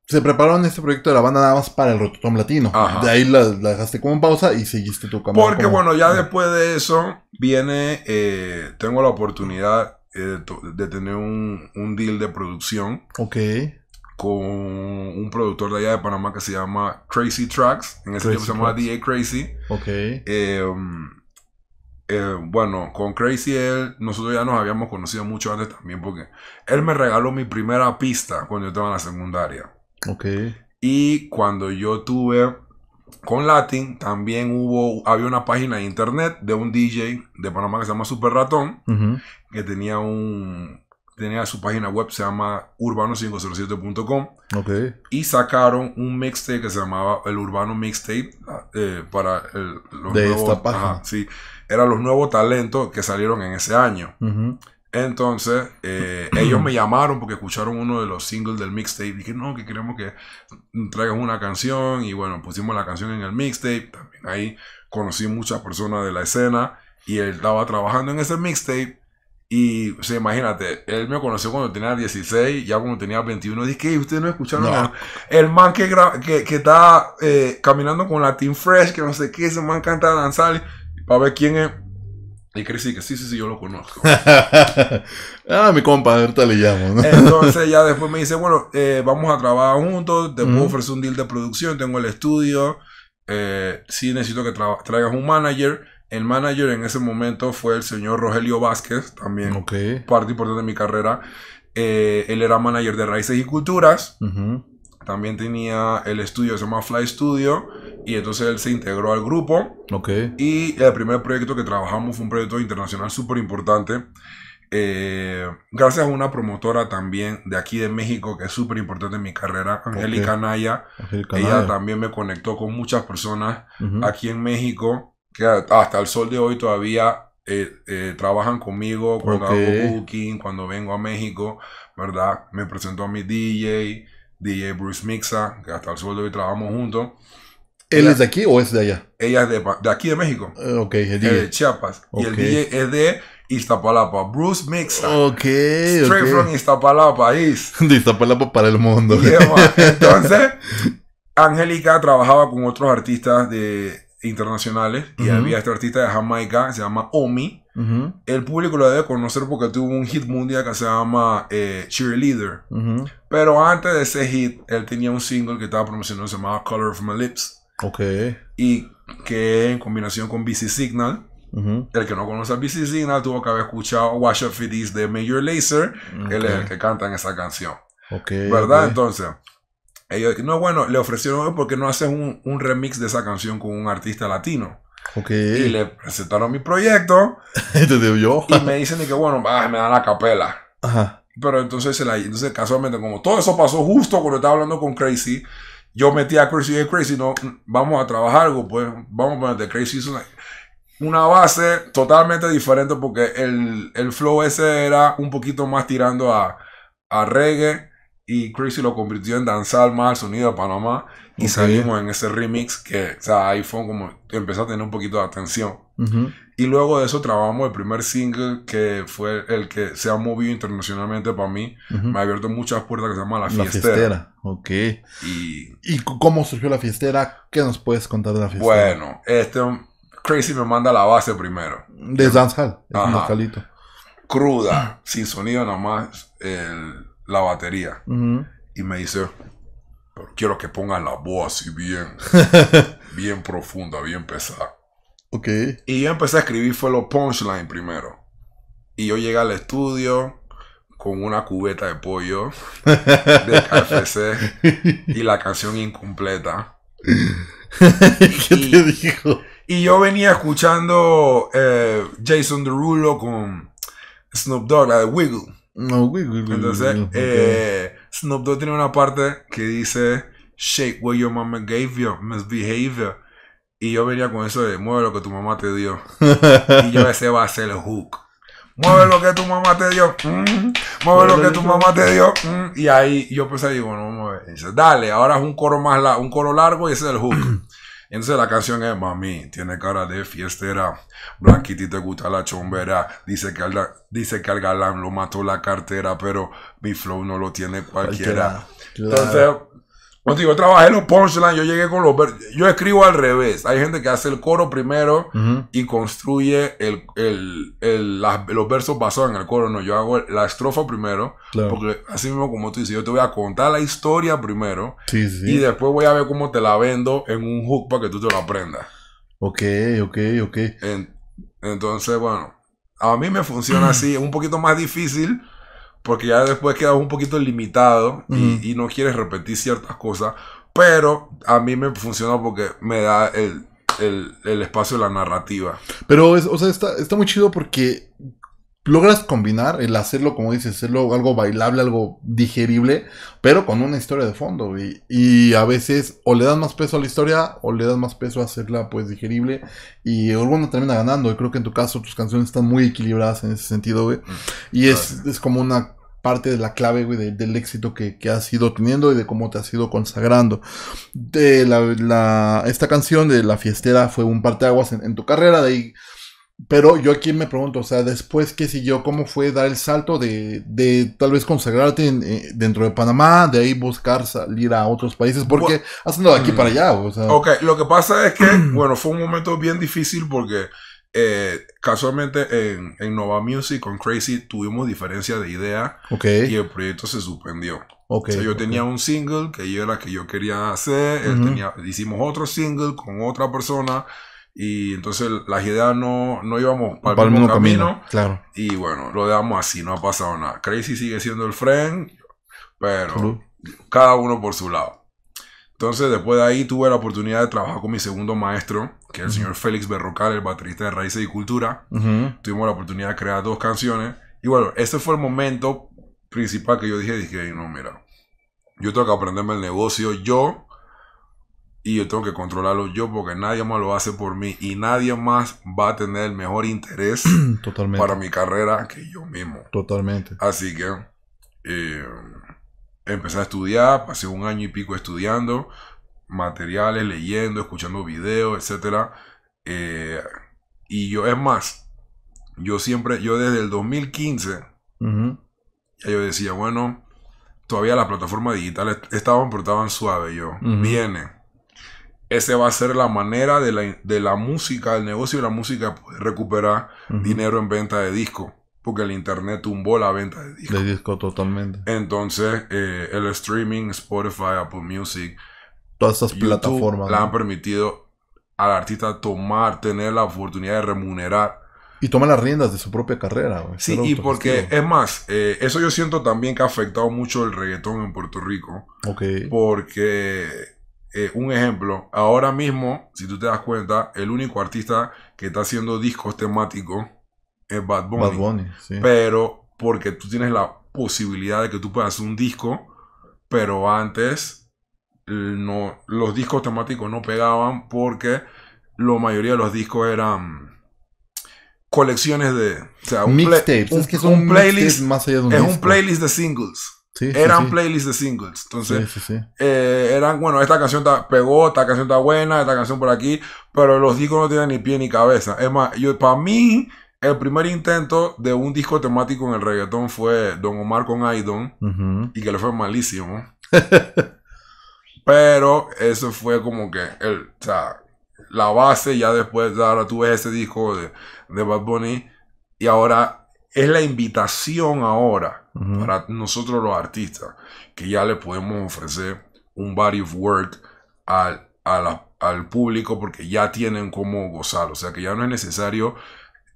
se prepararon este proyecto de la banda nada más para el Rototom Latino. De ahí la, dejaste como en pausa y seguiste tu Porque bueno, ya después de eso viene, eh, tengo la oportunidad eh, de, tener un, un, deal de producción. Ok con un productor de allá de Panamá que se llama Crazy Tracks. En ese tiempo se llamaba DJ Crazy. Ok. Em, eh, bueno, con Crazy él, nosotros ya nos habíamos conocido mucho antes también porque él me regaló mi primera pista cuando yo estaba en la secundaria. Ok. Y cuando yo tuve con Latin, también hubo, había una página de internet de un DJ de Panamá que se llama Super Ratón, que tenía un, tenía su página web, se llama urbano507.com. Okay. Y sacaron un mixtape que se llamaba el Urbano Mixtape eh, para los nuevos, los nuevos talentos que salieron en ese año. Entonces, eh, ellos me llamaron porque escucharon uno de los singles del mixtape. dije, no, que queremos que traigan una canción. Y bueno, pusimos la canción en el mixtape. También ahí conocí muchas personas de la escena. Y él estaba trabajando en ese mixtape y, o imagínate, él me conoció cuando tenía 16, ya cuando tenía 21. Dije, ¿qué? ¿Ustedes no escucharon nada? El man que, que, está eh, caminando con la Team Fresh, que no sé qué, ese man canta danzar, para ver quién es. Y Chris que sí, sí, sí, yo lo conozco. ah, mi compadre, ahorita le llamo. ¿no? Entonces ya después me dice, bueno, eh, vamos a trabajar juntos, te puedo ofrecer un deal de producción, tengo el estudio, eh, sí necesito que traigas un manager. El manager en ese momento fue el señor Rogelio Vázquez, también parte importante de mi carrera. Eh, él era manager de Raíces y Culturas. También tenía el estudio, se llama Fly Studio. Y entonces él se integró al grupo. Y el primer proyecto que trabajamos fue un proyecto internacional súper importante. Eh, gracias a una promotora también de aquí de México, que es súper importante en mi carrera, Angélica Naya. Ella también me conectó con muchas personas aquí en México que hasta el sol de hoy todavía eh, eh, trabajan conmigo cuando hago booking, cuando vengo a México, ¿verdad? Me presento a mi DJ, DJ Bruce Mixa, que hasta el sol de hoy trabajamos juntos. ¿Él es de aquí o es de allá? Ella es de, aquí de México. Eh, ok, Es de Chiapas. Y el DJ es de Iztapalapa. Bruce Mixa. Ok. Straight from Iztapalapa, is. De Iztapalapa para el mundo. Entonces, Angélica trabajaba con otros artistas de internacionales y había este artista de Jamaica, se llama Omi. El público lo debe conocer porque tuvo un hit mundial que se llama eh, Cheerleader. Pero antes de ese hit, él tenía un single que estaba promocionando, se llamaba Color of My Lips. Ok. Y que en combinación con BC Signal, el que no conoce a BC Signal tuvo que haber escuchado Wash Up It Is de Major Laser él es el que canta en esa canción. Ok. ¿Verdad? Entonces, ellos, no, bueno, le ofrecieron porque no haces un, remix de esa canción con un artista latino. Okay. Y le presentaron mi proyecto. y me dicen que, bueno, ah, me dan la capela. Ajá. Pero entonces, entonces, casualmente, como todo eso pasó justo cuando estaba hablando con Crazy, yo metí a Crazy y Crazy, no, vamos a trabajar algo, pues vamos a de Crazy. Es una, base totalmente diferente porque el, flow ese era un poquito más tirando a, a reggae y Crazy lo convirtió en Danzal más el sonido de Panamá y salimos en ese remix que, o sea, ahí como empezó a tener un poquito de atención. Y luego de eso trabajamos el primer single que fue el que se ha movido internacionalmente para mí. Me ha abierto muchas puertas que se llama La Fiestera. La Fiestera, ok. Y, cómo surgió La Fiestera? ¿Qué nos puedes contar de La Fiestera? Bueno, este um, Crazy me manda la base primero. De Danzal, El un Cruda, sin sonido más. El, la batería. Y me dice, quiero que pongas la voz así bien, bien profunda, bien pesada. Ok. Y yo empecé a escribir, fue lo punchline primero. Y yo llegué al estudio con una cubeta de pollo de KFC y la canción incompleta. ¿Qué y, te dijo? Y yo venía escuchando eh, Jason Derulo con Snoop Dogg, la de Wiggle. Entonces, eh, Snoop Dogg tiene una parte que dice: Shake what your mama gave you, misbehavior. Y yo venía con eso de: Mueve lo que tu mamá te dio. y yo, ese va a ser el hook. Mueve lo que tu mamá te dio. Mueve lo que tu mamá te dio. Y ahí yo pensé, digo, no, mueve. Dice, dale, ahora es un coro más un coro largo y ese es el hook. Entonces la canción es Mami, tiene cara de fiestera. Blanquita te gusta la chombera. Dice que, al, dice que al galán lo mató la cartera, pero mi flow no lo tiene cualquiera. Entonces, yo trabajé los punchlines, yo llegué con los versos. Yo escribo al revés. Hay gente que hace el coro primero y construye los versos basados en el coro. No, yo hago la estrofa primero. Porque así mismo como tú dices, yo te voy a contar la historia primero. Y después voy a ver cómo te la vendo en un hook para que tú te lo aprendas. Ok, ok, ok. entonces, bueno, a mí me funciona así. Es un poquito más difícil porque ya después quedas un poquito limitado y, no quieres repetir ciertas cosas, pero a mí me funciona porque me da el, espacio de la narrativa. Pero, o sea, está, está muy chido porque logras combinar el hacerlo, como dices, hacerlo algo bailable, algo digerible, pero con una historia de fondo. Y, y a veces o le das más peso a la historia o le das más peso a hacerla pues digerible y bueno, termina ganando. Y creo que en tu caso tus canciones están muy equilibradas en ese sentido, güey. Mm, y es, es como una parte de la clave, güey, del éxito que, que, has ido teniendo y de cómo te has ido consagrando. De la, esta canción de La Fiestera fue un parteaguas en, en tu carrera, de ahí pero yo aquí me pregunto, o sea, después qué siguió, cómo fue dar el salto de, de tal vez consagrarte eh, dentro de Panamá, de ahí buscar salir a otros países, porque haciendo has de aquí para allá. O sea. Ok, lo que pasa es que, bueno, fue un momento bien difícil porque eh, casualmente en, en, Nova Music con Crazy tuvimos diferencia de idea y el proyecto se suspendió. Okay, o sea, yo tenía un single que yo era que yo quería hacer, hicimos otro single con otra persona y entonces las ideas no, no íbamos para, el mismo camino. Claro. Y bueno, lo dejamos así, no ha pasado nada. Crazy sigue siendo el friend, pero cada uno por su lado. Entonces, después de ahí tuve la oportunidad de trabajar con mi segundo maestro, que es el señor Félix Berrocal, el baterista de Raíces y Cultura. Tuvimos la oportunidad de crear dos canciones. Y bueno, ese fue el momento principal que yo dije, dije, no, mira, yo tengo que aprenderme el negocio yo y yo tengo que controlarlo yo porque nadie más lo hace por mí y nadie más va a tener el mejor interés Totalmente. para mi carrera que yo mismo. Totalmente. Así que eh, empecé a estudiar, pasé un año y pico estudiando materiales, leyendo, escuchando videos, etc. Eh, y yo, es más, yo siempre, yo desde el 2015, yo decía, bueno, todavía las plataformas digitales estaban, pero estaban suaves yo. Viene ese va a ser la manera de la, música, del negocio de la música, recuperar dinero en venta de disco. Porque el internet tumbó la venta de disco. De disco totalmente. Entonces, eh, el streaming, Spotify, Apple Music. Todas esas plataformas. le han permitido al artista tomar, tener la oportunidad de remunerar. Y tomar las riendas de su propia carrera. Sí, y porque, es más, eh, eso yo siento también que ha afectado mucho el reggaetón en Puerto Rico. Ok. Porque eh, un ejemplo, ahora mismo, si tú te das cuenta, el único artista que está haciendo discos temáticos es Bad Bunny. Pero porque tú tienes la posibilidad de que tú puedas hacer un disco, pero antes no, los discos temáticos no pegaban porque la mayoría de los discos eran colecciones de... O un, es playlist más un es un playlist de singles eran playlists de singles. Entonces, eh, eran, bueno, esta canción pegó, esta canción está buena, esta canción por aquí, pero los discos no tienen ni pie ni cabeza. Es más, yo, para mí, el primer intento de un disco temático en el reggaetón fue Don Omar con Aidon, y que le fue malísimo. pero eso fue como que el, o la base, ya después, ahora tú ves ese disco de Bad Bunny, y ahora es la invitación ahora para nosotros los artistas que ya le podemos ofrecer un body of work al, al público porque ya tienen cómo gozar. O sea que ya no es necesario.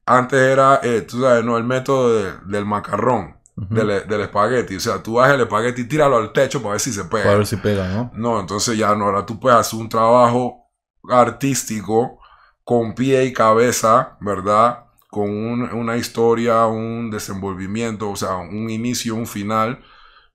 Antes era, eh, tú sabes, no, el método del macarrón. del, del, espagueti, o sea, tú haces el espagueti y tíralo al techo para ver si se pega. Para ver si pega, ¿no? No, entonces ya no, ahora tú puedes hacer un trabajo artístico con pie y cabeza, ¿verdad? con una historia, un desenvolvimiento, o sea, un inicio, un final,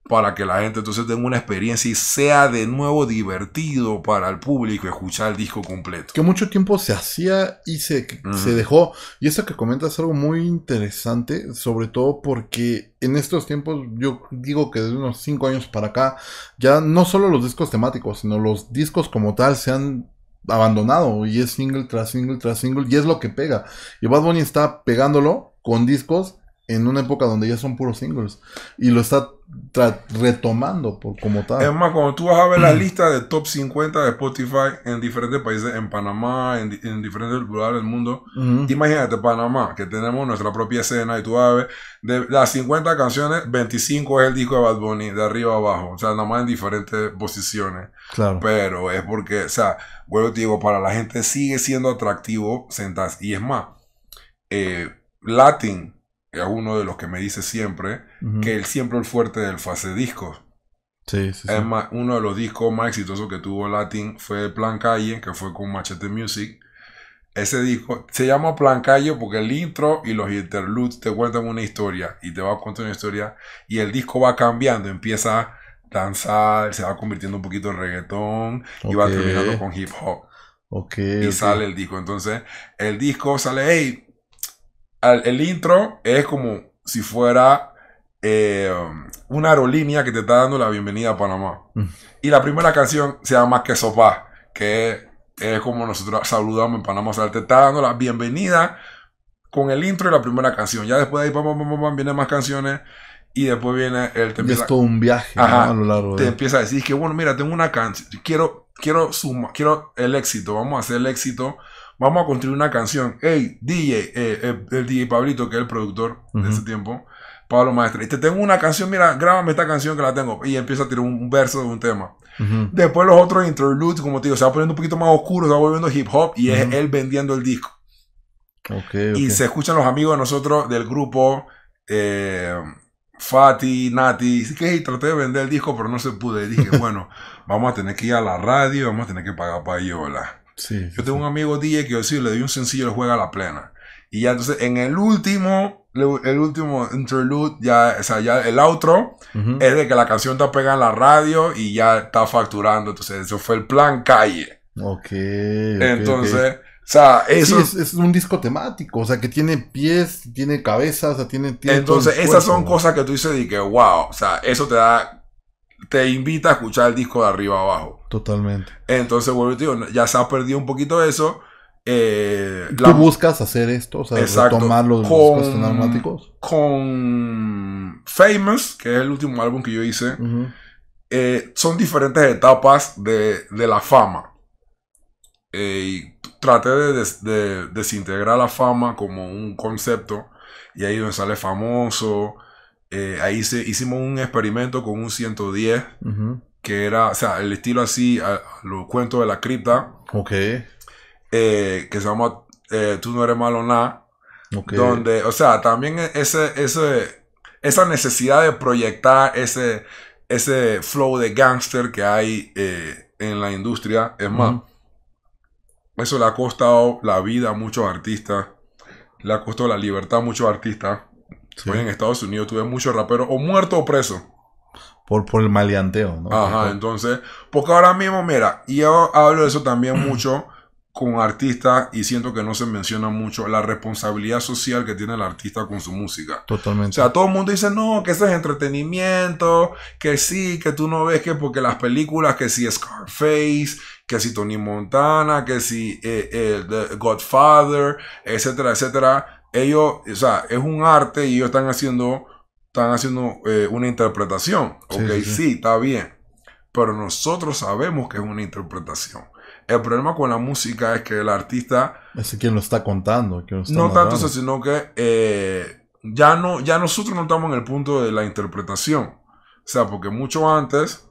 para que la gente entonces tenga una experiencia y sea de nuevo divertido para el público escuchar el disco completo. Que mucho tiempo se hacía y se, se dejó. Y eso que comentas es algo muy interesante, sobre todo porque en estos tiempos, yo digo que desde unos 5 años para acá, ya no solo los discos temáticos, sino los discos como tal se han abandonado y es single tras single tras single y es lo que pega. Y Bad Bunny está pegándolo con discos en una época donde ya son puros singles y lo está retomando por como tal. Es más, cuando tú vas a ver la mm. lista de top 50 de Spotify en diferentes países, en Panamá, en, diferentes lugares del mundo, imagínate Panamá, que tenemos nuestra propia escena y tú vas a ver, de las 50 canciones, 25 es el disco de Bad Bunny, de arriba abajo, o sea, nada más en diferentes posiciones. Claro. Pero es porque, o sea, bueno te digo, para la gente sigue siendo atractivo sentarse. Y es más, eh, Latin es uno de los que me dice siempre que él siempre el fuerte del fase discos. Sí, sí, sí. uno de los discos más exitosos que tuvo Latin fue Plan Calle, que fue con Machete Music. Ese disco se llama Plan Calle porque el intro y los interludes te cuentan una historia y te va contando una historia y el disco va cambiando, empieza a danzar, se va convirtiendo un poquito en reggaetón y va terminando con hip hop. Okay, y sale el disco. Entonces, el disco sale, hey, el intro es como si fuera eh, una aerolínea que te está dando la bienvenida a Panamá. Mm. Y la primera canción se llama Que Sopa, que es como nosotros saludamos en Panamá. O sea, te está dando la bienvenida con el intro y la primera canción. Ya después de ahí, pam, vienen más canciones. Y después viene el... Te empieza, es todo un viaje a lo largo. De... Te empieza a decir que, bueno, mira, tengo una canción, quiero, quiero, quiero el éxito, vamos a hacer el éxito, vamos a construir una canción. Hey, DJ, eh, eh, el DJ Pablito, que es el productor de ese tiempo, Pablo Maestre, y te tengo una canción, mira, grábame esta canción que la tengo. Y empieza a tirar un, verso de un tema. Después los otros interludes, como te digo, se va poniendo un poquito más oscuro, se va volviendo hip hop y es él vendiendo el disco. Y se escuchan los amigos de nosotros del grupo. Eh, Fati, Nati, sí que traté de vender el disco, pero no se pude. Dije, bueno, vamos a tener que ir a la radio, vamos a tener que pagar payola. Sí, yo tengo un amigo DJ que le di un sencillo, le juega a la plena. Y ya entonces, en el último, el último interlude, ya, o sea, ya el outro, es de que la canción está pegada en la radio y ya está facturando. Entonces, eso fue el plan calle. Ok. Entonces, o sea, eso... es, un disco temático, o sea, que tiene pies, tiene cabeza, o sea, tiene... Entonces, esas son cosas que tú dices y que, wow, o sea, eso te da... Te invita a escuchar el disco de arriba abajo. Totalmente. Entonces, vuelvo tío, ya se ha perdido un poquito eso. Eh, ¿Tú buscas hacer esto? O sea, Exacto. los discos temáticos. Con Famous, que es el último álbum que yo hice, eh, son diferentes etapas de, la fama. Eh, traté de, desintegrar la fama como un concepto y ahí donde sale famoso. Eh, ahí se, hicimos un experimento con un 110 que era, o sea, el estilo así, los cuentos de la cripta. Ok. Eh, que se llama eh, Tú no eres malo nada. Donde, o sea, también e-, ese, esa necesidad de proyectar ese, ese flow de gangster que hay en la industria. Es más, eso le ha costado la vida a muchos artistas. Le ha costado la libertad a muchos artistas. en Estados Unidos tuve muchos raperos o muertos o presos. Por, por el maleanteo, ¿no? Ajá, entonces, porque ahora mismo, mira, y yo hablo de eso también mucho con artistas y siento que no se menciona mucho la responsabilidad social que tiene el artista con su música. Totalmente. O sea, todo el mundo dice, no, que eso es entretenimiento, que sí, que tú no ves que porque las películas, que si sí, Scarface, que si sí, Tony Montana, que si sí, eh, eh, The Godfather, etcétera, etcétera. Ellos, o sea, es un arte y ellos están haciendo, están haciendo eh, una interpretación. ok, sí, está bien. Pero nosotros sabemos que es una interpretación. El problema con la música es que el artista... Es quien lo está contando. no tanto eso, sino que eh, ya, no, ya nosotros no estamos en el punto de la interpretación. O sea, porque mucho antes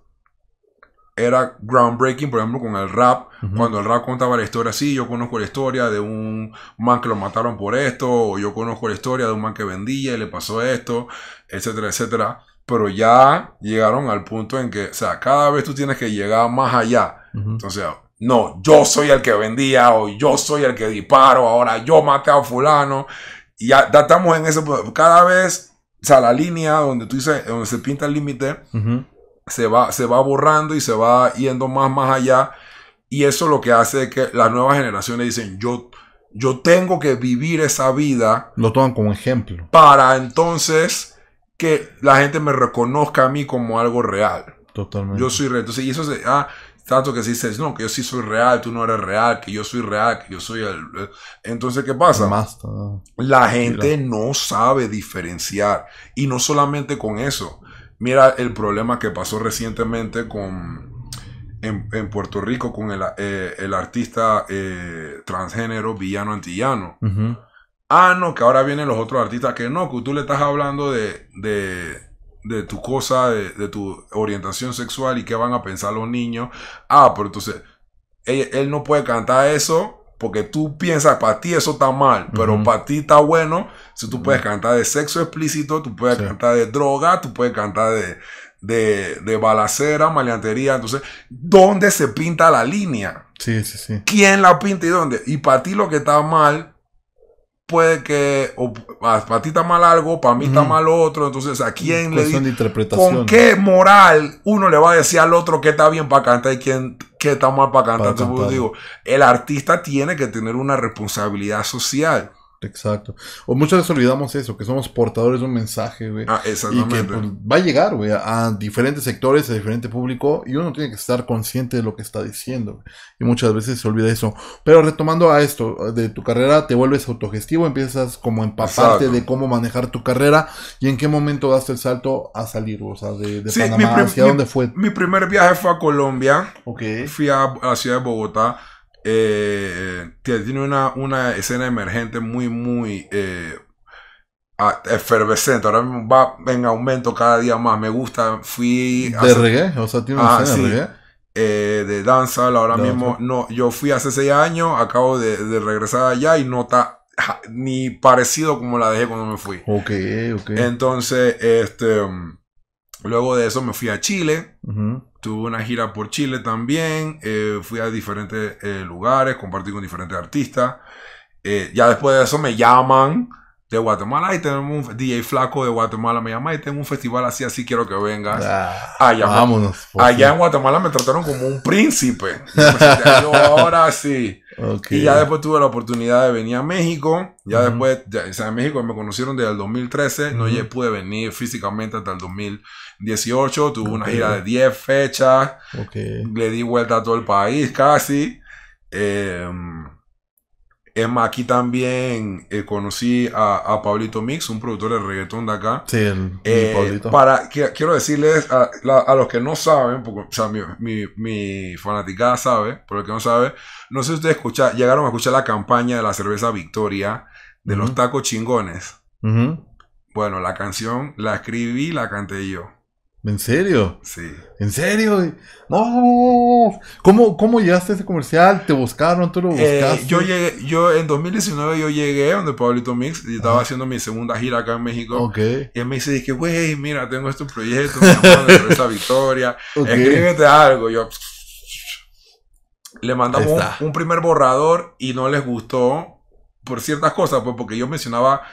era groundbreaking, por ejemplo, con el rap, cuando el rap contaba la historia Sí, yo conozco la historia de un man que lo mataron por esto, o yo conozco la historia de un man que vendía y le pasó esto, etcétera, etcétera. Pero ya llegaron al punto en que, o sea, cada vez tú tienes que llegar más allá. Entonces, no, yo soy el que vendía o yo soy el que disparo, ahora yo maté a fulano. Y ya, estamos en ese... Pues, cada vez, o sea, la línea donde tú dices, donde se pinta el límite, se, va, se va borrando y se va yendo más, más allá. Y eso lo que hace que las nuevas generaciones dicen, yo, yo tengo que vivir esa vida. Lo toman como ejemplo. Para entonces que la gente me reconozca a mí como algo real. Totalmente. Yo soy real. Entonces, y eso se... Ah, tanto que si dices, no, que yo sí soy real, tú no eres real, que yo soy real, que yo soy el... Entonces, ¿qué pasa? Más la gente no sabe diferenciar. Y no solamente con eso. Mira el problema que pasó recientemente con, en, Puerto Rico con el, eh, artista eh, transgénero Villano Antillano. Ah, no, que ahora vienen los otros artistas que no, que tú le estás hablando de de tu cosa, de, tu orientación sexual y qué van a pensar los niños. Ah, pero entonces, él, no puede cantar eso porque tú piensas, para ti eso está mal, pero para ti está bueno. Si tú puedes cantar de sexo explícito, tú puedes cantar de droga, tú puedes cantar de, de, de balacera, maleantería. Entonces, ¿dónde se pinta la línea? Sí, sí, sí. ¿Quién la pinta y dónde? Y para ti lo que está mal, puede que para ti está mal algo, para mí está mal otro. Entonces, ¿a quién le dice? ¿Con qué moral uno le va a decir al otro que está bien para cantar y quién que está mal para cantar? Entonces, pues, digo, el artista tiene que tener una responsabilidad social. Exacto. O muchas veces olvidamos eso, que somos portadores de un mensaje, güey. Ah, y que pues, va a llegar, güey, a diferentes sectores, a diferente público, y uno tiene que estar consciente de lo que está diciendo. Y muchas veces se olvida eso. Pero retomando a esto, de tu carrera, te vuelves autogestivo, empiezas como a empaparte de cómo manejar tu carrera y en qué momento das el salto a salir, o sea, de, Panamá, dónde fue? Mi primer viaje fue a Colombia. Ok. Fui a la ciudad de Bogotá eh, tiene una, una, escena emergente muy, muy eh, efervescente. Ahora mismo va en aumento cada día más. Me gusta, fui... ¿De reggae? O sea, tiene una ah, escena de reggae. Eh, de danza, ahora mismo no, yo fui hace seis años, acabo de, regresar allá y no está ni parecido como la dejé cuando me fui. Ok, ok. Entonces, este, luego de eso me fui a Chile. Uh Tuve una gira por Chile también, eh, fui a diferentes eh, lugares, compartí con diferentes artistas. Eh, ya después de eso me llaman de Guatemala y tenemos un DJ flaco de Guatemala, me llama y tengo un festival así, así quiero que vengas. Ah, allá, vámonos. Allá en Guatemala me trataron como un príncipe. ahora sí. Y ya después tuve la oportunidad de venir a México. Ya después, ya, o sea, en México me conocieron desde el 2013. No ya pude venir físicamente hasta el 2018. Tuve una gira de 10 fechas. Okay. Le di vuelta a todo el país casi. Eh, aquí también eh, conocí a, a, Pablito Mix, un productor de reggaetón de acá. Sí, eh, Para, quiero decirles a, los que no saben, o sea, mi, fanaticada sabe, pero el que no sabe, no sé si ustedes escucha, llegaron a escuchar la campaña de la cerveza Victoria de los tacos chingones. Bueno, la canción la escribí, la canté yo. ¿En serio? Sí. ¿En serio? No. ¿Cómo, cómo llegaste a ese comercial? ¿Te buscaron? ¿Tú lo eh, buscaste? yo llegué, yo en 2019 yo llegué donde Pablito Mix y estaba haciendo mi segunda gira acá en México. Ok. Y él me dice, dije, güey, mira, tengo estos proyectos, mi de victoria. Escríbete algo. Yo le mandamos un, un primer borrador y no les gustó por ciertas cosas, pues porque yo mencionaba,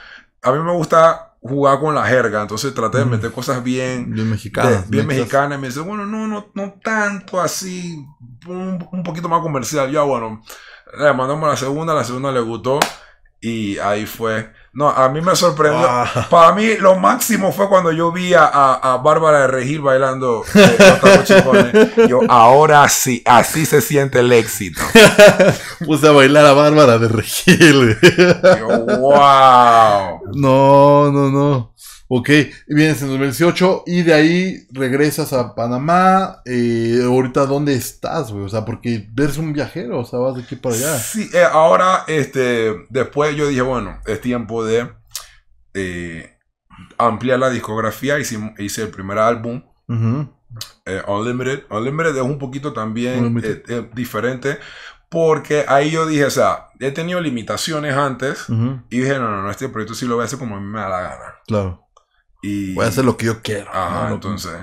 a mí me gusta jugar con la jerga, entonces traté de meter cosas bien, bien mexicanas. bien mexicanas. Y me dice, bueno, no, no, no tanto así, un, un poquito más comercial. Ya, bueno, le mandamos la segunda, la segunda le gustó y ahí fue. No, a mí me sorprendió. Ah. Para mí, lo máximo fue cuando yo vi a, Bárbara de Regil bailando. Eh, yo, ahora sí, así se siente el éxito. Puse a bailar a Bárbara de Regil. wow. No, no, no. Ok, vienes en 2018 y de ahí regresas a Panamá. Eh, ahorita, ¿dónde estás, güey? O sea, porque eres un viajero, o sea, vas de aquí para allá. Sí, eh, ahora, este, después yo dije, bueno, es tiempo de eh, ampliar la discografía. Hice, hice el primer álbum, Unlimited. Unlimited es un poquito también diferente, porque ahí yo dije, o sea, he tenido limitaciones antes y dije, no, no, no, este proyecto sí lo voy a hacer como a mí me da la gana. Claro. Voy a hacer lo que yo quiero. Ajá, entonces.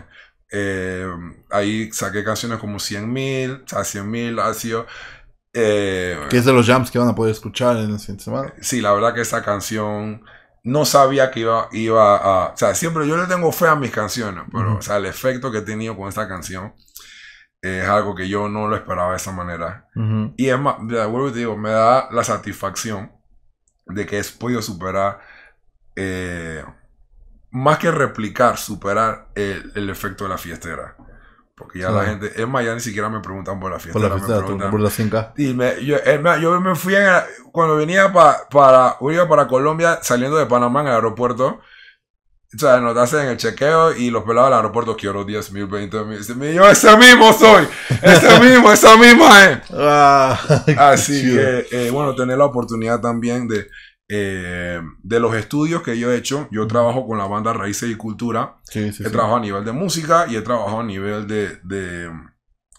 Eh, ahí saqué canciones como 100 mil, sea 100 mil, ha sido. Eh, que es de los jams que van a poder escuchar en la siguiente semana. Sí, la verdad que esa canción no sabía que iba, iba a. O sea, siempre yo le tengo fe a mis canciones, pero, o sea, el efecto que he tenido con esta canción es algo que yo no lo esperaba de esa manera. Y es más, te digo, me da la satisfacción de que he podido superar. Eh, más que replicar, superar el, efecto de la fiestera. Porque ya la gente, es más, ya ni siquiera me preguntan por la fiesta. Por la fiesta, por la finca. Y yo, yo me fui cuando venía para, iba para Colombia, saliendo de Panamá en el aeropuerto. O sea, nos en el chequeo y los pelados del aeropuerto quiero 10 mil, 20 Yo ese mismo soy, ese mismo, esa misma. Eh. Así que, eh, bueno, tener la oportunidad también de, eh, de los estudios que yo he hecho, yo trabajo con la banda Raíces y Cultura. he trabajado a nivel de música y he trabajado a nivel de, de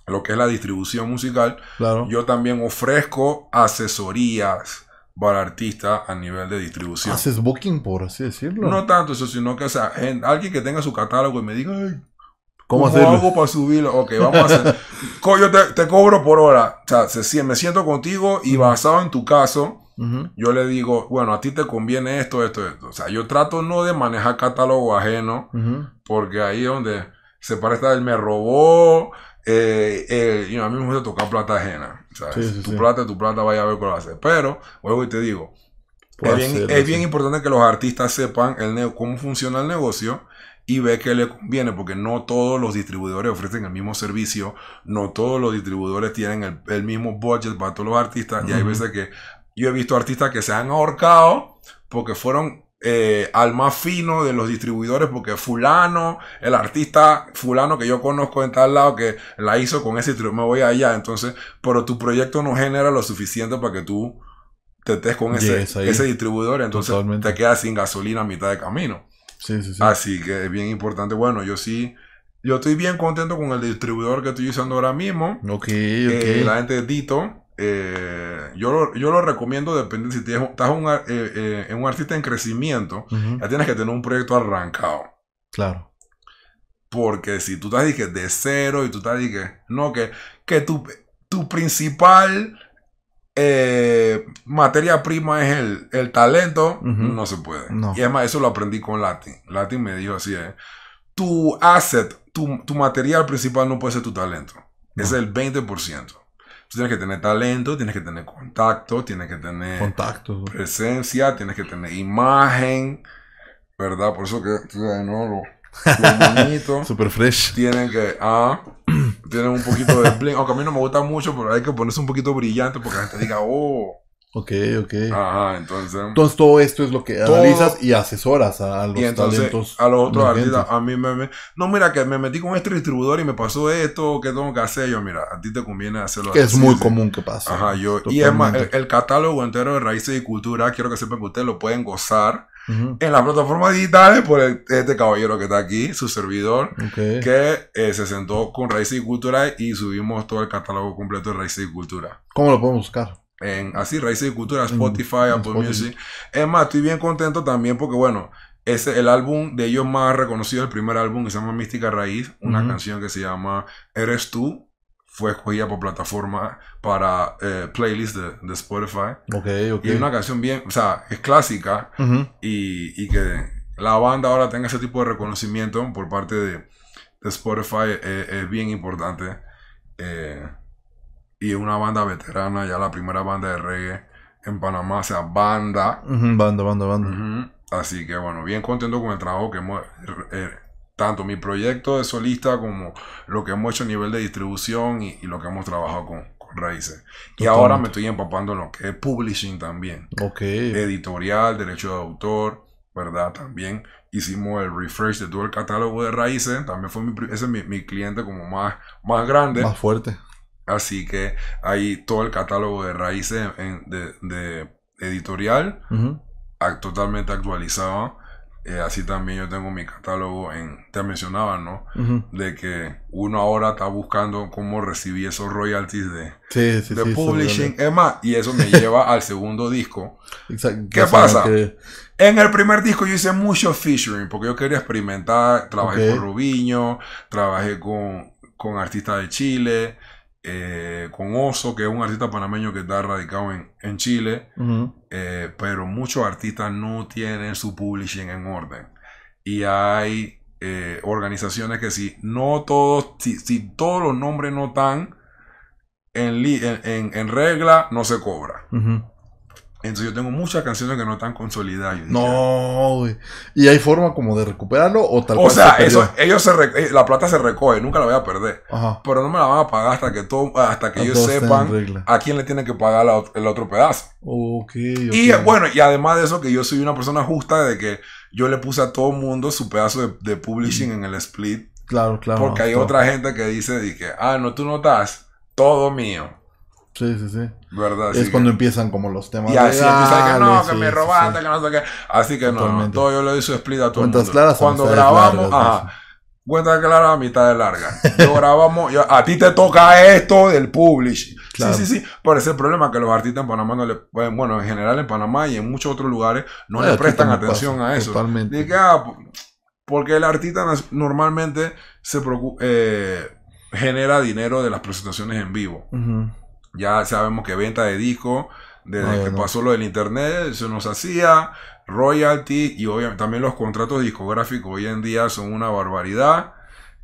lo que es la distribución musical. Claro. Yo también ofrezco asesorías para artistas a nivel de distribución. Haces booking, por así decirlo. No tanto eso, sino que sea, alguien que tenga su catálogo y me diga, Ay, ¿Cómo, ¿Cómo hago para subirlo? Ok, vamos a hacer. Yo te, te, cobro por hora. O sea, me siento contigo y basado en tu caso, yo le digo, bueno, a ti te conviene esto, esto, esto. O sea, yo trato no de manejar catálogo ajeno, porque ahí es donde se parece a Él me robó, eh, eh, y a mí me gusta tocar plata ajena. O sea, tu plata, tu plata, vaya a ver cómo lo hace. Pero, luego y te digo, es, bien, es bien, importante que los artistas sepan el cómo funciona el negocio y ve que le conviene, porque no todos los distribuidores ofrecen el mismo servicio, no todos los distribuidores tienen el, mismo budget para todos los artistas, y hay veces que yo he visto artistas que se han ahorcado porque fueron eh, al más fino de los distribuidores porque fulano, el artista fulano que yo conozco en tal lado que la hizo con ese distribuidor. me voy allá, entonces, pero tu proyecto no genera lo suficiente para que tú te estés con ese, ese distribuidor, entonces te quedas sin gasolina a mitad de camino. Sí, sí, sí. Así que es bien importante. Bueno, yo sí, yo estoy bien contento con el distribuidor que estoy usando ahora mismo. Ok, eh, ok. la gente de Dito. Eh, yo, lo, yo lo recomiendo dependiendo si estás un, eh, eh, un artista en crecimiento, ya tienes que tener un proyecto arrancado. Claro. Porque si tú estás dije, de cero y tú estás dije, no, que, que tu, tu principal materia prima es el, el talento, no se puede. No. Y además eso lo aprendí con Latin. Latin me dijo así, tu asset, tu, material principal no puede ser tu talento. Es el 20%. Tú pues tienes que tener talento, tienes que tener contacto, tienes que tener presencia, tienes que tener imagen, ¿verdad? Por eso que, tú sabes, ¿no? Lo, Super fresh. Tienen que, ah, tienen un poquito de bling. Aunque a mí no me gusta mucho, pero hay que ponerse un poquito brillante porque la gente diga, oh. Ok, ok. Ajá, entonces. Entonces todo esto es lo que analizas y asesoras a los talentos A los otros artistas, a mí me, No, mira, que me metí con este distribuidor y me pasó esto, ¿qué tengo que hacer? Yo, mira, a ti te conviene hacerlo que así. Que es muy común que pase. Ajá, yo. Y es más, el, catálogo entero de raíces y cultura, quiero que sepan que ustedes lo pueden gozar. En la plataforma digital por este caballero que está aquí, su servidor, que eh, se sentó con Raíces y Cultura y subimos todo el catálogo completo de Raíces y Cultura. ¿Cómo lo podemos buscar? en así, Raíces de Cultura, Spotify, Apple Music. Es más, estoy bien contento también porque, bueno, es el álbum de ellos más reconocido, el primer álbum que se llama Mística Raíz, una canción que se llama Eres tú, fue escogida por plataforma para eh, playlist de, Spotify. Ok, ok. Y es una canción bien, o sea, es clásica y, que la banda ahora tenga ese tipo de reconocimiento por parte de, Spotify eh, es bien importante. Eh, una banda veterana, ya la primera banda de reggae en Panamá, o sea, banda. banda, banda, banda. Así que bueno, bien contento con el trabajo que hemos, eh, eh, tanto mi proyecto de solista como lo que hemos hecho a nivel de distribución y, lo que hemos trabajado con, Raíces. Y ahora me estoy empapando en lo que es publishing también. Ok. Editorial, derecho de autor, ¿verdad? También hicimos el refresh de todo el catálogo de Raíces. También fue mi, ese mi cliente como más, más grande. Más fuerte. Así que hay todo el catálogo de raíces de, editorial totalmente actualizado. Eh, así también yo tengo mi catálogo en, te mencionaba, ¿no? De que uno ahora está buscando cómo recibir esos royalties de, de publishing. Es más, y eso me lleva al segundo disco. ¿Qué pasa? En el primer disco yo hice mucho featuring porque yo quería experimentar. Trabajé con Rubiño, trabajé con, con artistas de Chile, eh, con Oso, que es un artista panameño que está radicado en, en Chile, eh, pero muchos artistas no tienen su publishing en orden. Y hay eh, organizaciones que si no todos, si, todos los nombres no están en, en, en regla, no se cobra. Entonces yo tengo muchas canciones que no están consolidadas. no, ¿Y hay forma como de recuperarlo o tal O sea, eso, ellos se eh, la plata se recoge, nunca la voy a perder. Pero no me la van a pagar hasta que todo, hasta que ellos sepan a quién le tienen que pagar el otro pedazo. Ok. Y bueno, y además de eso, que yo soy una persona justa de que yo le puse a todo mundo su pedazo de, publishing en el split. Claro, claro. Porque hay otra gente que dice, dije, ah, no, tú no estás, todo mío. Sí, sí, sí. ¿Verdad? Es cuando empiezan como los temas. Y así ah, empieza que no, que me robaste, que no sé qué. Así que no, yo lo hice split a todo el mundo. claras. Cuando grabamos, Cuentas claras a mitad de larga. Yo grabamos, a ti te toca esto del publish. Sí, sí, sí. Por ese problema que los artistas en Panamá no le bueno, en general en Panamá y en muchos otros lugares no le prestan atención a eso. Totalmente. Ah, porque el artista normalmente se eh, genera dinero de las presentaciones en vivo. Ya sabemos que venta de disco, desde ah, que pasó lo del internet, se nos hacía royalty y obviamente también los contratos discográficos hoy en día son una barbaridad.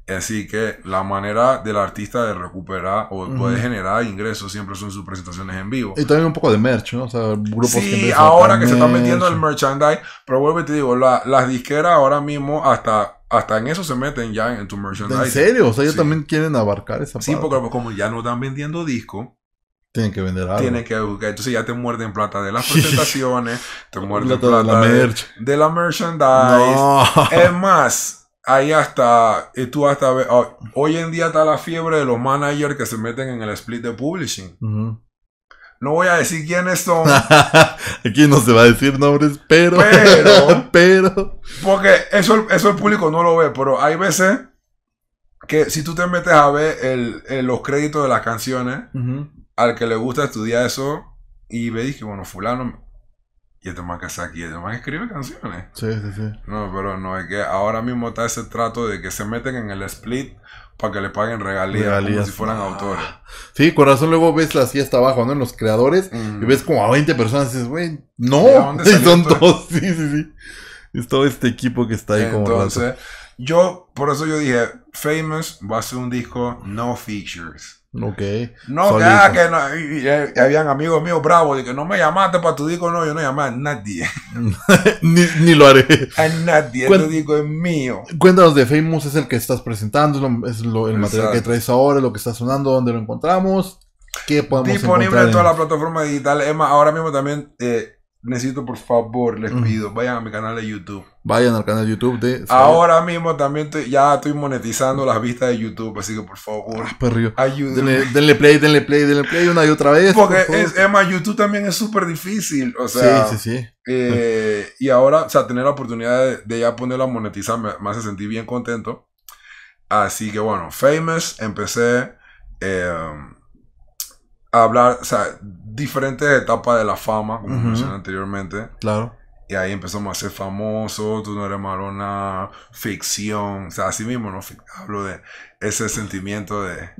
Así que la manera del artista de recuperar o de generar ingresos siempre son sus presentaciones en vivo. Y también un poco de merch, ¿no? O sea, grupos sí, ahora que se están vendiendo el merchandise, pero vuelvo y te digo, las disqueras ahora mismo hasta hasta en eso se meten ya en, tu merchandise. ¿En serio? O sea, ellos también quieren abarcar esa parte. Sí, porque pues, como ya no están vendiendo disco, tienen que vender algo. Tienen que buscar. Entonces ya te muerden plata de las presentaciones, te muerden plata, de, la merch. de, la merchandise. Es más, ahí hasta, y eh, tú hasta oh, hoy en día está la fiebre de los managers que se meten en el split de publishing. No voy a decir quiénes son. Aquí no se va a decir nombres, pero. Pero. Porque eso, eso el público no lo ve, pero hay veces que si tú te metes a ver el, los créditos de las canciones, al que le gusta estudiar eso y me dije, bueno, fulano... Y este tema que hace aquí, este que escribe canciones. Sí, sí, sí. No, pero no, es que ahora mismo está ese trato de que se meten en el split para que le paguen regalías, como si fueran autores. Ah. Sí, corazón, luego ves la hasta abajo, ¿no? En los creadores y ves como a 20 personas y dices, güey, no, son todos, sí, sí, sí. Es todo este equipo que está ahí Entonces, como yo, por eso yo dije, Famous va a ser un disco no features. Ok. No, que, que eh, habían amigos míos bravos de que no me llamaste para tu disco, no, yo no llamé a nadie. ni, lo haré. A nadie, Tu disco es mío. Cuéntanos de Famous, es el que estás presentando, es, el material que traes ahora, lo que está sonando, dónde lo encontramos, qué podemos Disponible en toda la plataforma digital Es ahora mismo también eh, Necesito, por favor, les pido, vayan a mi canal de YouTube. Vayan al canal de YouTube de... Ahora mismo también ya estoy monetizando las vistas de YouTube, así que por favor... Ah, Denle, play, denle play, denle play una y otra vez. Porque, es, más, YouTube también es súper difícil, o sea... Sí, sí, sí. Eh, y ahora, o sea, tener la oportunidad de, ya ponerla a monetizar me, hace sentir bien contento. Así que bueno, Famous, empecé eh, a hablar, o sea diferentes etapas de la fama, como mencioné anteriormente. Claro. Y ahí empezamos a ser famosos, tú no eres marona, ficción, o sea, así mismo, ¿no? Hablo de ese sentimiento de,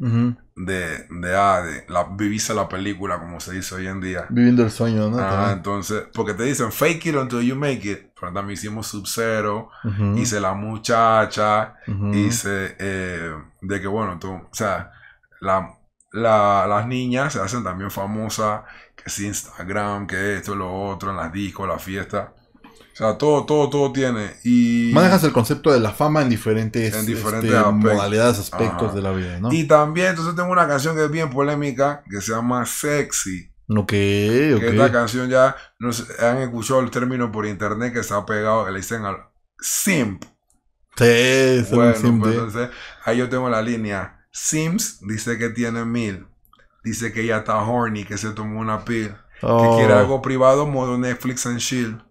de, de, ah, de la, vivirse la película, como se dice hoy en día. Viviendo el sueño, ¿no? Ah, entonces, porque te dicen, fake it until you make it. Pero también hicimos Sub-Zero, hice La Muchacha, hice, eh, de que bueno, tú, o sea, la las niñas se hacen también famosas, que es Instagram, que esto, lo otro, en las discos, la fiesta O sea, todo, todo, todo tiene. Y Manejas el concepto de la fama en diferentes, en este, diferentes modalidades, aspectos de la vida, ¿no? Y también, entonces tengo una canción que es bien polémica, que se llama Sexy. lo que que esta canción ya nos han escuchado el término por internet que se ha pegado, que le dicen al simp. Sí, bueno, simp. Pues, ¿eh? ahí yo tengo la línea Sims dice que tiene mil. Dice que ella está horny, que se tomó una pill. Que oh. quiere algo privado, modo Netflix and Shield.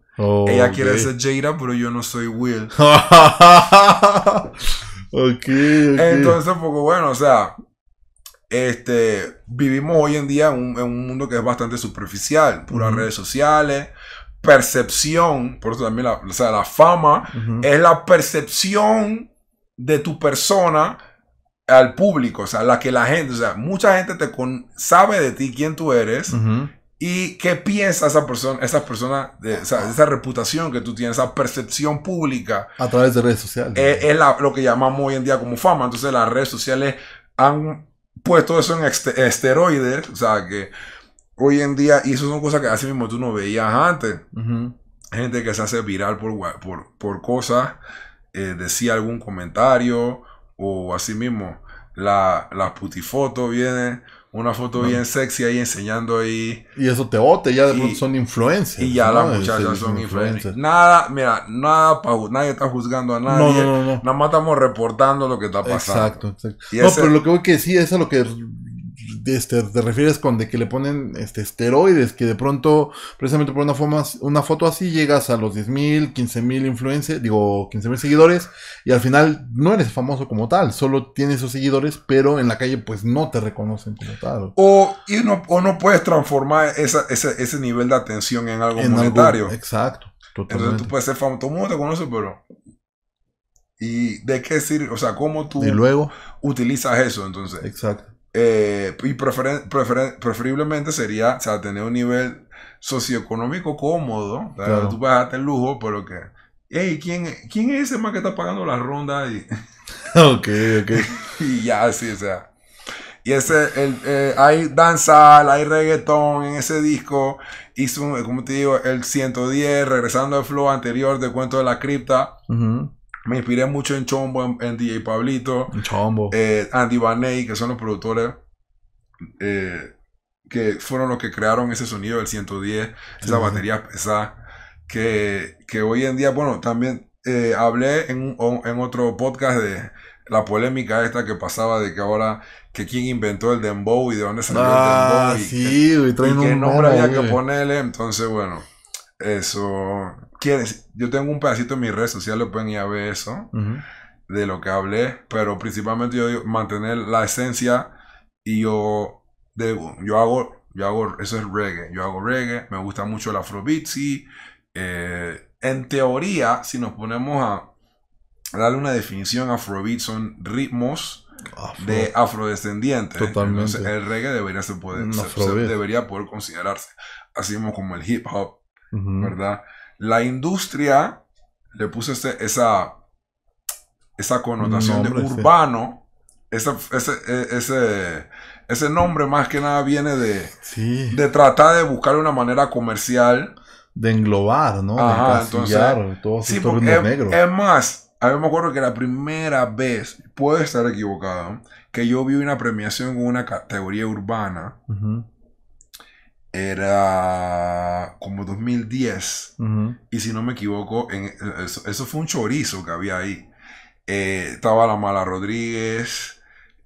Ella quiere ser Jada, pero yo no soy Will. okay, Entonces, poco pues, bueno, o sea, este, vivimos hoy en día en un, mundo que es bastante superficial, puras redes sociales, percepción, por eso también la, la fama es la percepción de tu persona al público, o sea, la que la gente, o sea, mucha gente te con, sabe de ti quién tú eres y qué piensa esa persona, esa persona, esa reputación que tú tienes, esa percepción pública. A través de redes sociales. Eh, es, lo que llamamos hoy en día como fama. Entonces las redes sociales han puesto eso en este, esteroides, o sea, que hoy en día, y eso son cosas que así mismo tú no veías antes. Gente que se hace viral por, por, por cosas, eh, decía algún comentario o así mismo, la, la putifoto viene, una foto bien sexy ahí enseñando ahí. Y eso te bote, ya de pronto son influencers. Y ya las muchachas son influencers. Nada, mira, nada, nadie está juzgando a nadie. No, Nada más estamos reportando lo que está pasando. Exacto, exacto. no, pero lo que voy a decir es lo que este, te refieres con de que le ponen este, esteroides, que de pronto, precisamente por una, forma, una foto así, llegas a los 10.000, 15.000 influencers, digo, 15.000 seguidores, y al final no eres famoso como tal, solo tienes esos seguidores, pero en la calle pues no te reconocen como tal. O, y no, o no puedes transformar esa, ese ese nivel de atención en algo monetario. exacto. Totalmente. Entonces tú puedes ser famoso, todo el mundo te conoce, pero ¿Y de qué sirve? O sea, ¿cómo tú y luego, utilizas eso entonces? Exacto. Eh, y preferiblemente sería o sea, tener un nivel socioeconómico cómodo. Tú puedes darte el lujo, pero que. Hey, ¿quién, ¿quién es ese más que está pagando las rondas? Y... ok, ok. y ya, así, o sea. Y ese, el, eh, hay danza, hay reggaetón en ese disco. Hizo, como te digo, el 110, regresando al flow anterior de Cuento de la Cripta. Uh me inspiré mucho en Chombo, en, DJ Pablito. En Chombo. Eh, Andy Baney, que son los productores eh, que fueron los que crearon ese sonido del 110, esa batería pesada. Que, hoy en día, bueno, también eh, hablé en, otro podcast de la polémica esta que pasaba de que ahora que quién inventó el dembow y de dónde salió el ah, dembow y, sí, y, y qué nombre había que ponerle entonces bueno eso yo tengo un pedacito en mis redes sociales, pueden ir a ver eso, de lo que hablé, pero principalmente yo digo, mantener la esencia y yo, yo hago, yo hago, eso es reggae, yo hago reggae, me gusta mucho el afrobeat, sí, eh, en teoría, si nos ponemos a darle una definición, afrobeat son ritmos de afrodescendientes. Totalmente. Entonces, el reggae debería, se poder, debería poder considerarse, así como el hip hop, ¿verdad? La industria, le puse este, esa, esa connotación de urbano, ese, ese, ese, ese, nombre más que nada viene de, de tratar de buscar una manera comercial. De englobar, ¿no? de entonces, todo sí, es, negro. es más, a mí me acuerdo que la primera vez, puede estar equivocado, que yo vi una premiación con una categoría urbana era como 2010. Y si no me equivoco, en, eso, fue un chorizo que había ahí. Eh, estaba la Mala Rodríguez,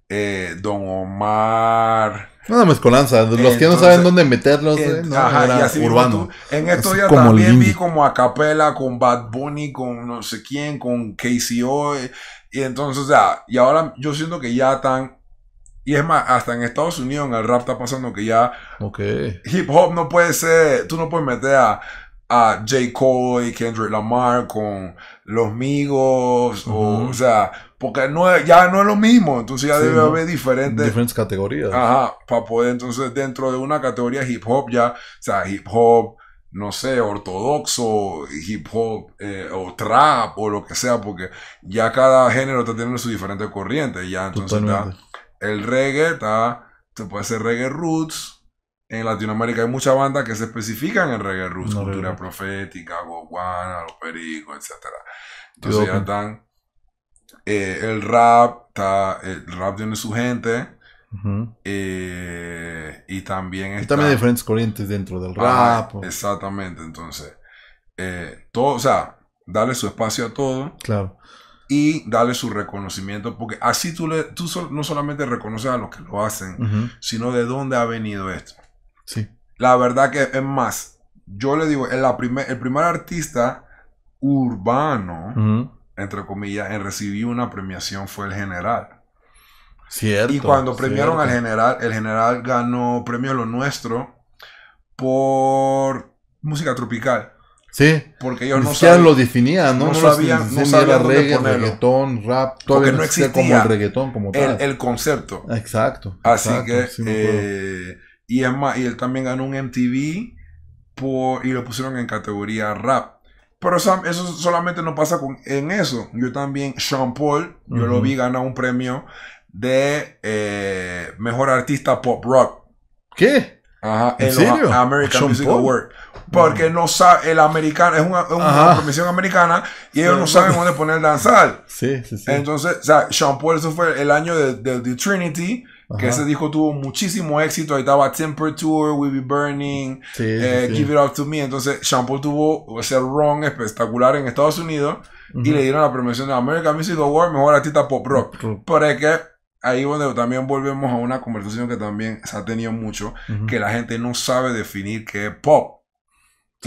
eh, Don Omar. Una mezcolanza, los que no saben dónde meterlos, en, eh, estos días también vi como a capela con Bad Bunny, con no sé quién, con KCO. Y entonces, o y ahora yo siento que ya están y es más, hasta en Estados Unidos el rap está pasando que ya okay. hip hop no puede ser, tú no puedes meter a, a J. Cole y Kendrick Lamar con los Migos, o, sea, porque no, ya no es lo mismo, entonces ya debe haber diferentes... Diferentes categorías. Ajá, para poder entonces dentro de una categoría hip hop ya, o sea, hip hop, no sé, ortodoxo, hip hop eh, o trap o lo que sea, porque ya cada género está teniendo su diferente corriente, ya entonces ya el reggae está, se puede hacer reggae roots. En Latinoamérica hay muchas bandas que se especifican en reggae roots, cultura Profética, profética, guaguana, los pericos, etc. Entonces ya están. Eh, el rap, está, el rap tiene su gente. Eh, y también está. también hay diferentes corrientes dentro del ah, rap. Exactamente, entonces. Eh, todo, o sea, darle su espacio a todo. Claro y darle su reconocimiento, porque así tú, le, tú no solamente reconoces a los que lo hacen, sino de dónde ha venido esto. Sí. La verdad que es más, yo le digo, el, primer, el primer artista urbano, entre comillas, en recibir una premiación fue el general. Cierto. Y cuando premiaron al general, el general ganó premio Lo Nuestro por música tropical. Sí. Porque yo no sabía. lo definía, ¿no? No, reggaetón, rap, todo no existía como el reggaetón, como tal. El, concepto. Exacto. Así que. Eh, y, y él también ganó un MTV por, y lo pusieron en categoría rap. Pero eso solamente no pasa con, en eso. Yo también, Sean Paul, yo lo vi ganar un premio de eh, mejor artista pop rock. ¿Qué? Ajá, en, serio? American Music porque no sabe, el americano, es una, es americana y ellos no saben dónde poner el danzal. Sí, sí, sí. Entonces, o sea, Sean Paul, eso fue el año de, de, Trinity. Que ese disco tuvo muchísimo éxito. Ahí estaba Temperature... Tour, We Be Burning, eh, Give It Up to Me. Entonces, Sean Paul tuvo ese ron espectacular en Estados Unidos y le dieron la promisión de American Music Award, mejor artista pop rock. Pero es que ahí donde también volvemos a una conversación que también se ha tenido mucho, que la gente no sabe definir qué es pop.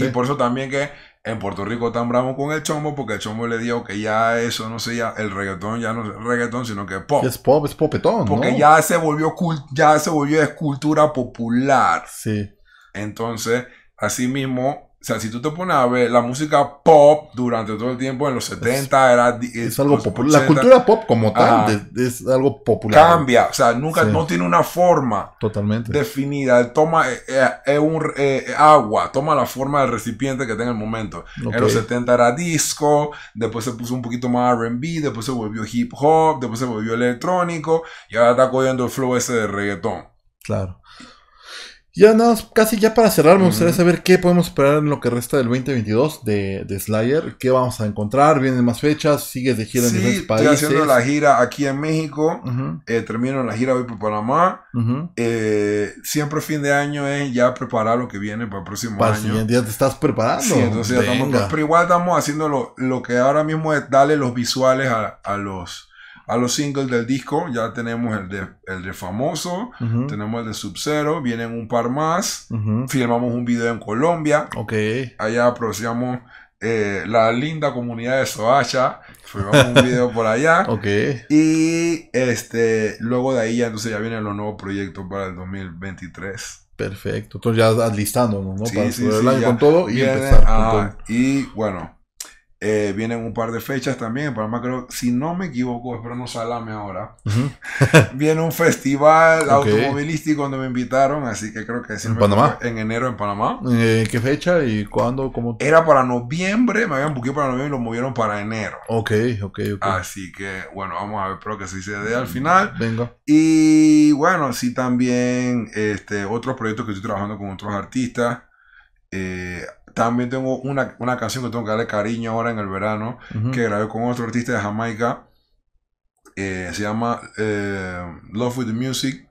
Y por eso también que en Puerto Rico tan bravo con el chombo, porque el chombo le dio que ya eso no sea el reggaetón, ya no es reggaetón, sino que pop. Es pop, es popetón. Porque ya se volvió cult ya se volvió escultura popular. Sí. Entonces, así mismo... O sea, si tú te pones a ver, la música pop durante todo el tiempo en los 70 era... Eh, es, algo popular. La cultura pop como tal es, algo popular. Cambia, o sea, nunca, no tiene una forma Totalmente. definida. Toma eh, eh, es un, agua, toma la forma del recipiente que tenga el momento. En los 70 era disco, después se puso un poquito más RB, después se volvió hip hop, después se volvió electrónico y ahora está cogiendo el flow ese de reggaetón. Claro. Ya nada, casi ya para cerrar, me gustaría saber qué podemos esperar en lo que resta del 2022 de, de Slayer. ¿Qué vamos a encontrar? ¿Vienen más fechas? ¿Sigues de gira en diferentes países? Estoy haciendo la gira aquí en México. Eh, termino la gira hoy por Panamá. Eh, siempre fin de año es ya preparar lo que viene para el próximo para año. Ya te estás preparando. Sí, entonces ya estamos, pero igual estamos haciendo lo, que ahora mismo es darle los visuales a, a los a los singles del disco. Ya tenemos el de, el de Famoso, tenemos el de Sub-Zero, vienen un par más. Filmamos un video en Colombia. Ok. Allá aprovechamos eh, la linda comunidad de Soacha. Filmamos un video por allá. Ok. Y este, luego de ahí ya, entonces ya vienen los nuevos proyectos para el 2023. Perfecto, entonces ya listándonos, ¿no? para sí, con todo y empezar. Ah, y bueno, eh, vienen un par de fechas también. En Panamá creo, si no me equivoco, espero no salame ahora. Viene un festival automovilístico donde me invitaron, así que creo que ¿En En enero en Panamá. ¿En eh, ¿Qué fecha y cuándo? Cómo? Era para noviembre, me habían buscado para noviembre y lo movieron para enero. Ok, ok, ok. Así que, bueno, vamos a ver, espero que así se dé al mm, final. Venga. Y bueno, sí también este, otros proyectos que estoy trabajando con otros artistas. Eh, también tengo una, canción que tengo que darle cariño ahora en el verano, que grabé con otro artista de Jamaica. Eh, se llama eh, Love with the Music.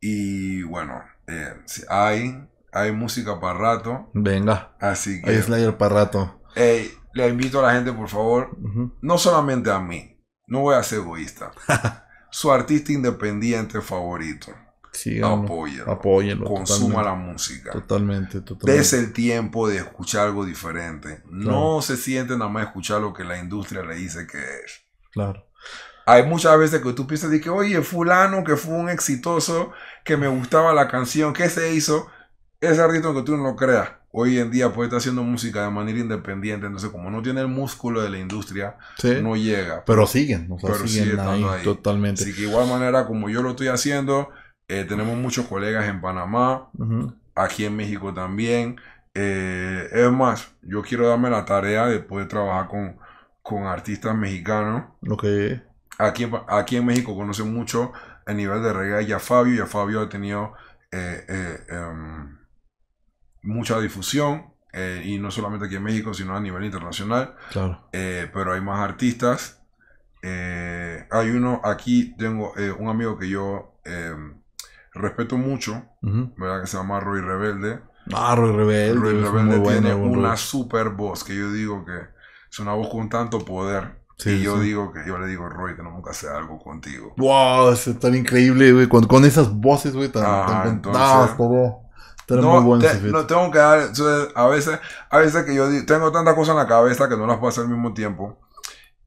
Y bueno, eh, hay, hay música para rato. Venga. Así que. Hay Slayer para rato. le invito a la gente, por favor, no solamente a mí, no voy a ser egoísta. su artista independiente favorito apoya Consuma la música. Totalmente, totalmente. Des el tiempo de escuchar algo diferente. No se siente nada más escuchar lo que la industria le dice que es. Claro. Hay muchas veces que tú piensas de que, oye, fulano que fue un exitoso, que me gustaba la canción, que se hizo. Ese ritmo que tú no lo creas. Hoy en día puede estar haciendo música de manera independiente, entonces como no tiene el músculo de la industria, no llega. Pero siguen, o pero siguen, ahí, totalmente. Así que igual manera como yo lo estoy haciendo, eh, tenemos muchos colegas en Panamá, aquí en México también. Eh, es más, yo quiero darme la tarea de poder trabajar con, artistas mexicanos. que Aquí, aquí en México conocen mucho el nivel de reggae ya Fabio. Ya Fabio ha tenido eh, em, mucha difusión. y no solamente aquí en México, sino a nivel internacional. Claro. pero hay más artistas. hay uno, aquí tengo un amigo que yo em, respeto mucho, ¿verdad? Que se llama Roy Rebelde. Ah, Roy Rebelde. Roy Rebelde tiene una super voz que yo digo que es una voz con tanto poder. y yo digo que yo le digo, Roy, no nunca sea algo contigo. Wow, es tan increíble, güey. Con, esas voces, güey, tan, tan entonces, ah, No, no, tengo que dar, a veces, a veces que yo tengo tantas cosas en la cabeza que no las puedo hacer al mismo tiempo.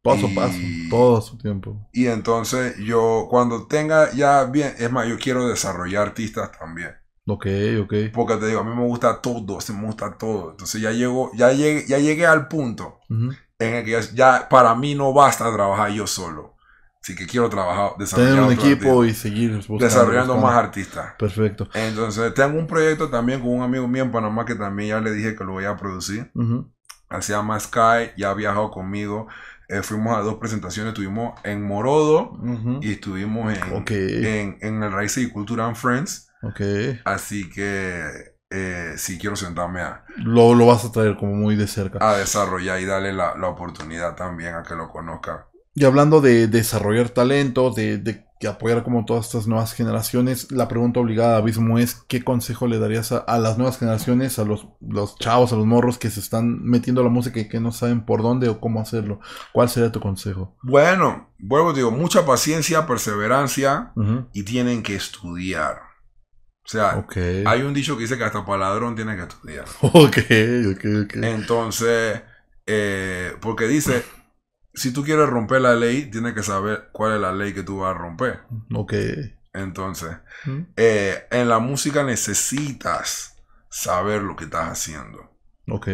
Paso a paso, todo su tiempo. Y entonces yo, cuando tenga ya bien, es más, yo quiero desarrollar artistas también. Ok, ok. Porque te digo, a mí me gusta todo, se me gusta todo. Entonces ya, llego, ya, llegué, ya llegué al punto en el que ya para mí no basta trabajar yo solo. Así que quiero trabajar, desarrollar Tener un equipo y seguir desarrollando más artistas. Perfecto. Entonces, tengo un proyecto también con un amigo mío en Panamá que también ya le dije que lo voy a producir. Se llama Sky, ya ha viajado conmigo. Eh, fuimos a dos presentaciones, estuvimos en Morodo y estuvimos en, en, en, el Raíces y Cultura and Friends. Así que eh, sí quiero sentarme a... Lo, lo, vas a traer como muy de cerca. A desarrollar y darle la, oportunidad también a que lo conozca. Y hablando de desarrollar talento, de que apoyar como todas estas nuevas generaciones. La pregunta obligada, Abismo, es ¿qué consejo le darías a, las nuevas generaciones, a los, chavos, a los morros que se están metiendo a la música y que no saben por dónde o cómo hacerlo? ¿Cuál sería tu consejo? Bueno, vuelvo, digo, mucha paciencia, perseverancia y tienen que estudiar. O sea, hay un dicho que dice que hasta para ladrón tiene que estudiar. Ok, ok, ok. Entonces, eh, porque dice si tú quieres romper la ley, tienes que saber cuál es la ley que tú vas a romper. Ok. Entonces, eh, en la música necesitas saber lo que estás haciendo. Ok.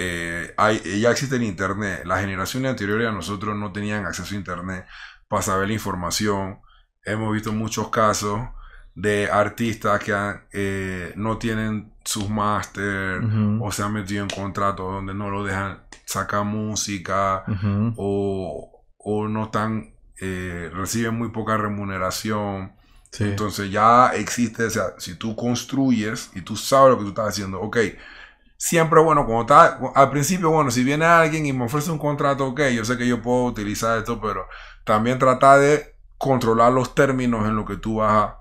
Eh, hay, eh, ya existe el internet. Las generaciones anteriores a nosotros no tenían acceso a internet para saber la información. Hemos visto muchos casos de artistas que ah, eh, no tienen sus máster o se han metido en contratos donde no lo dejan sacar música o, no están, eh, reciben muy poca remuneración. Entonces ya existe, si tú construyes y tú sabes lo que tú estás haciendo, ok, siempre bueno, cuando está, al principio, bueno, si viene alguien y me ofrece un contrato, ok, yo sé que yo puedo utilizar esto, pero también trata de controlar los términos en lo que tú vas a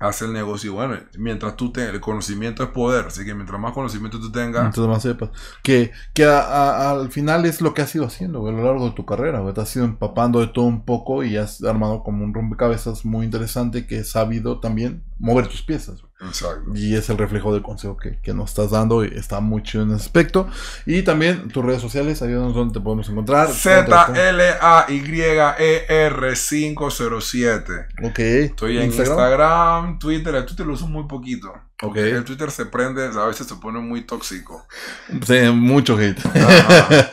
hace el negocio. bueno, mientras tú tengas, el conocimiento es poder, así que mientras más conocimiento tú tengas... más sepas. Que, que al final es lo que has ido haciendo, a lo largo de tu carrera, güey. Te has ido empapando de todo un poco y has armado como un rompecabezas muy interesante que es sabido también mover tus piezas. Y es el reflejo del consejo que, nos estás dando y está muy chido en ese aspecto. Y también tus redes sociales, ayúdanos donde te podemos encontrar. Z-L-A-Y-E-R-507. Ok. Estoy en Instagram? Twitter. El Twitter lo uso muy poquito. Okay. El Twitter se prende, a veces se pone muy tóxico. Sí, mucho hate.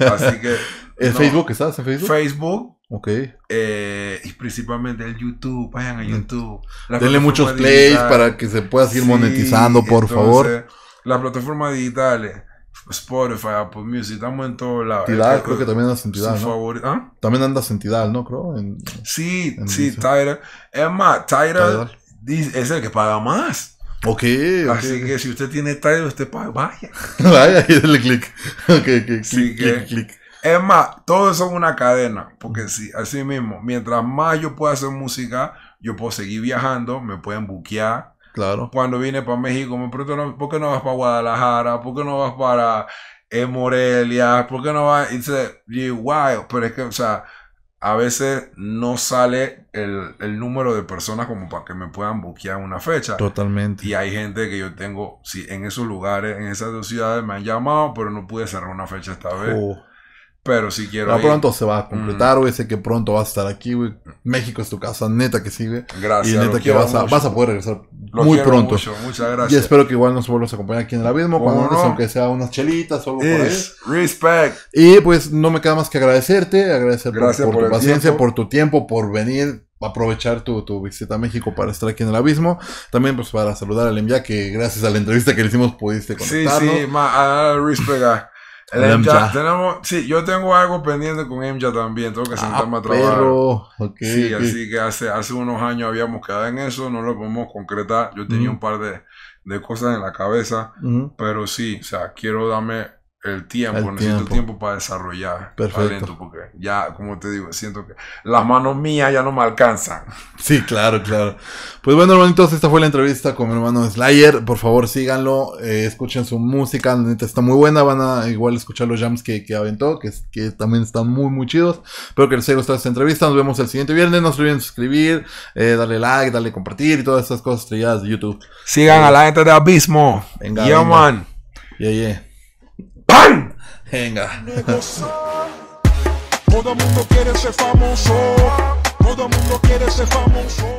Así que. ¿En Facebook estás? ¿En Facebook? Facebook, Ok. Eh, y principalmente el YouTube, vayan a mm. YouTube. Denle muchos plays para que se pueda seguir monetizando, por favor. Las plataformas digitales, eh, Spotify, Apple Music, estamos en todos lados. Tidal, este, creo, que también anda en Tidal, ¿no? ¿ah? También anda en Tidal, ¿no? Creo. sí, sí, Tidal. Es más, Tidal, es el que paga más. Ok. Así que si usted tiene Tidal, usted paga, vaya. vaya, y dale click. Ok, que... click, clic. Es más, todo eso es una cadena, porque sí, así mismo, mientras más yo pueda hacer música, yo puedo seguir viajando, me pueden buquear. Claro. Cuando vine para México, me pregunto, ¿por qué no vas para Guadalajara? ¿Por qué no vas para eh, Morelia? ¿Por qué no vas? Y dice, wow, pero es que, o sea, a veces no sale el, número de personas como para que me puedan buquear una fecha. Totalmente. Y hay gente que yo tengo, sí, en esos lugares, en esas dos ciudades me han llamado, pero no pude cerrar una fecha esta vez. Oh. Pero si quiero. Ah, pronto se va a completar, mm. güey. Sé que pronto vas a estar aquí, México es tu casa, neta que sigue Gracias. Y neta que vas a, vas a, poder regresar muy pronto. muchas gracias. Y espero que igual nos vuelvas a acompañar aquí en el abismo, cuando no? aunque sea unas chelitas o algo por Respect. Y pues no me queda más que agradecerte, agradecer por, tu paciencia, por tu tiempo, por venir aprovechar tu, visita a México para estar aquí en el abismo. También pues para saludar al envía que gracias a la entrevista que le hicimos pudiste conectarnos. Sí, sí, ma, ah, ah. El Tenemos, sí, yo tengo algo pendiente con emja también. Tengo que ah, sentarme a trabajar. sí, así que hace, hace unos años habíamos quedado en eso. No lo podemos concretar. Yo tenía un par de, cosas en la cabeza. Pero sí, o sea, quiero darme el tiempo, necesito tiempo. para desarrollar Perfecto. porque ya, como te digo, siento que las manos mías ya no me alcanzan. Sí, claro, claro. Pues bueno, hermanitos, esta fue la entrevista con mi hermano Slayer. Por favor, síganlo, eh, escuchen su música, está muy buena. Van a igual escuchar los jams que, que aventó, que, que también están muy, muy chidos. Espero que les haya gustado esta entrevista. Nos vemos el siguiente viernes. No se olviden suscribir, eh, darle like, darle compartir y todas esas cosas estrelladas de YouTube. Sigan eh. a la gente de Abismo. Venga, man. Yeah, yeah. ¡Pam! Venga. Todo mundo quiere ser famoso. Todo mundo quiere ser famoso.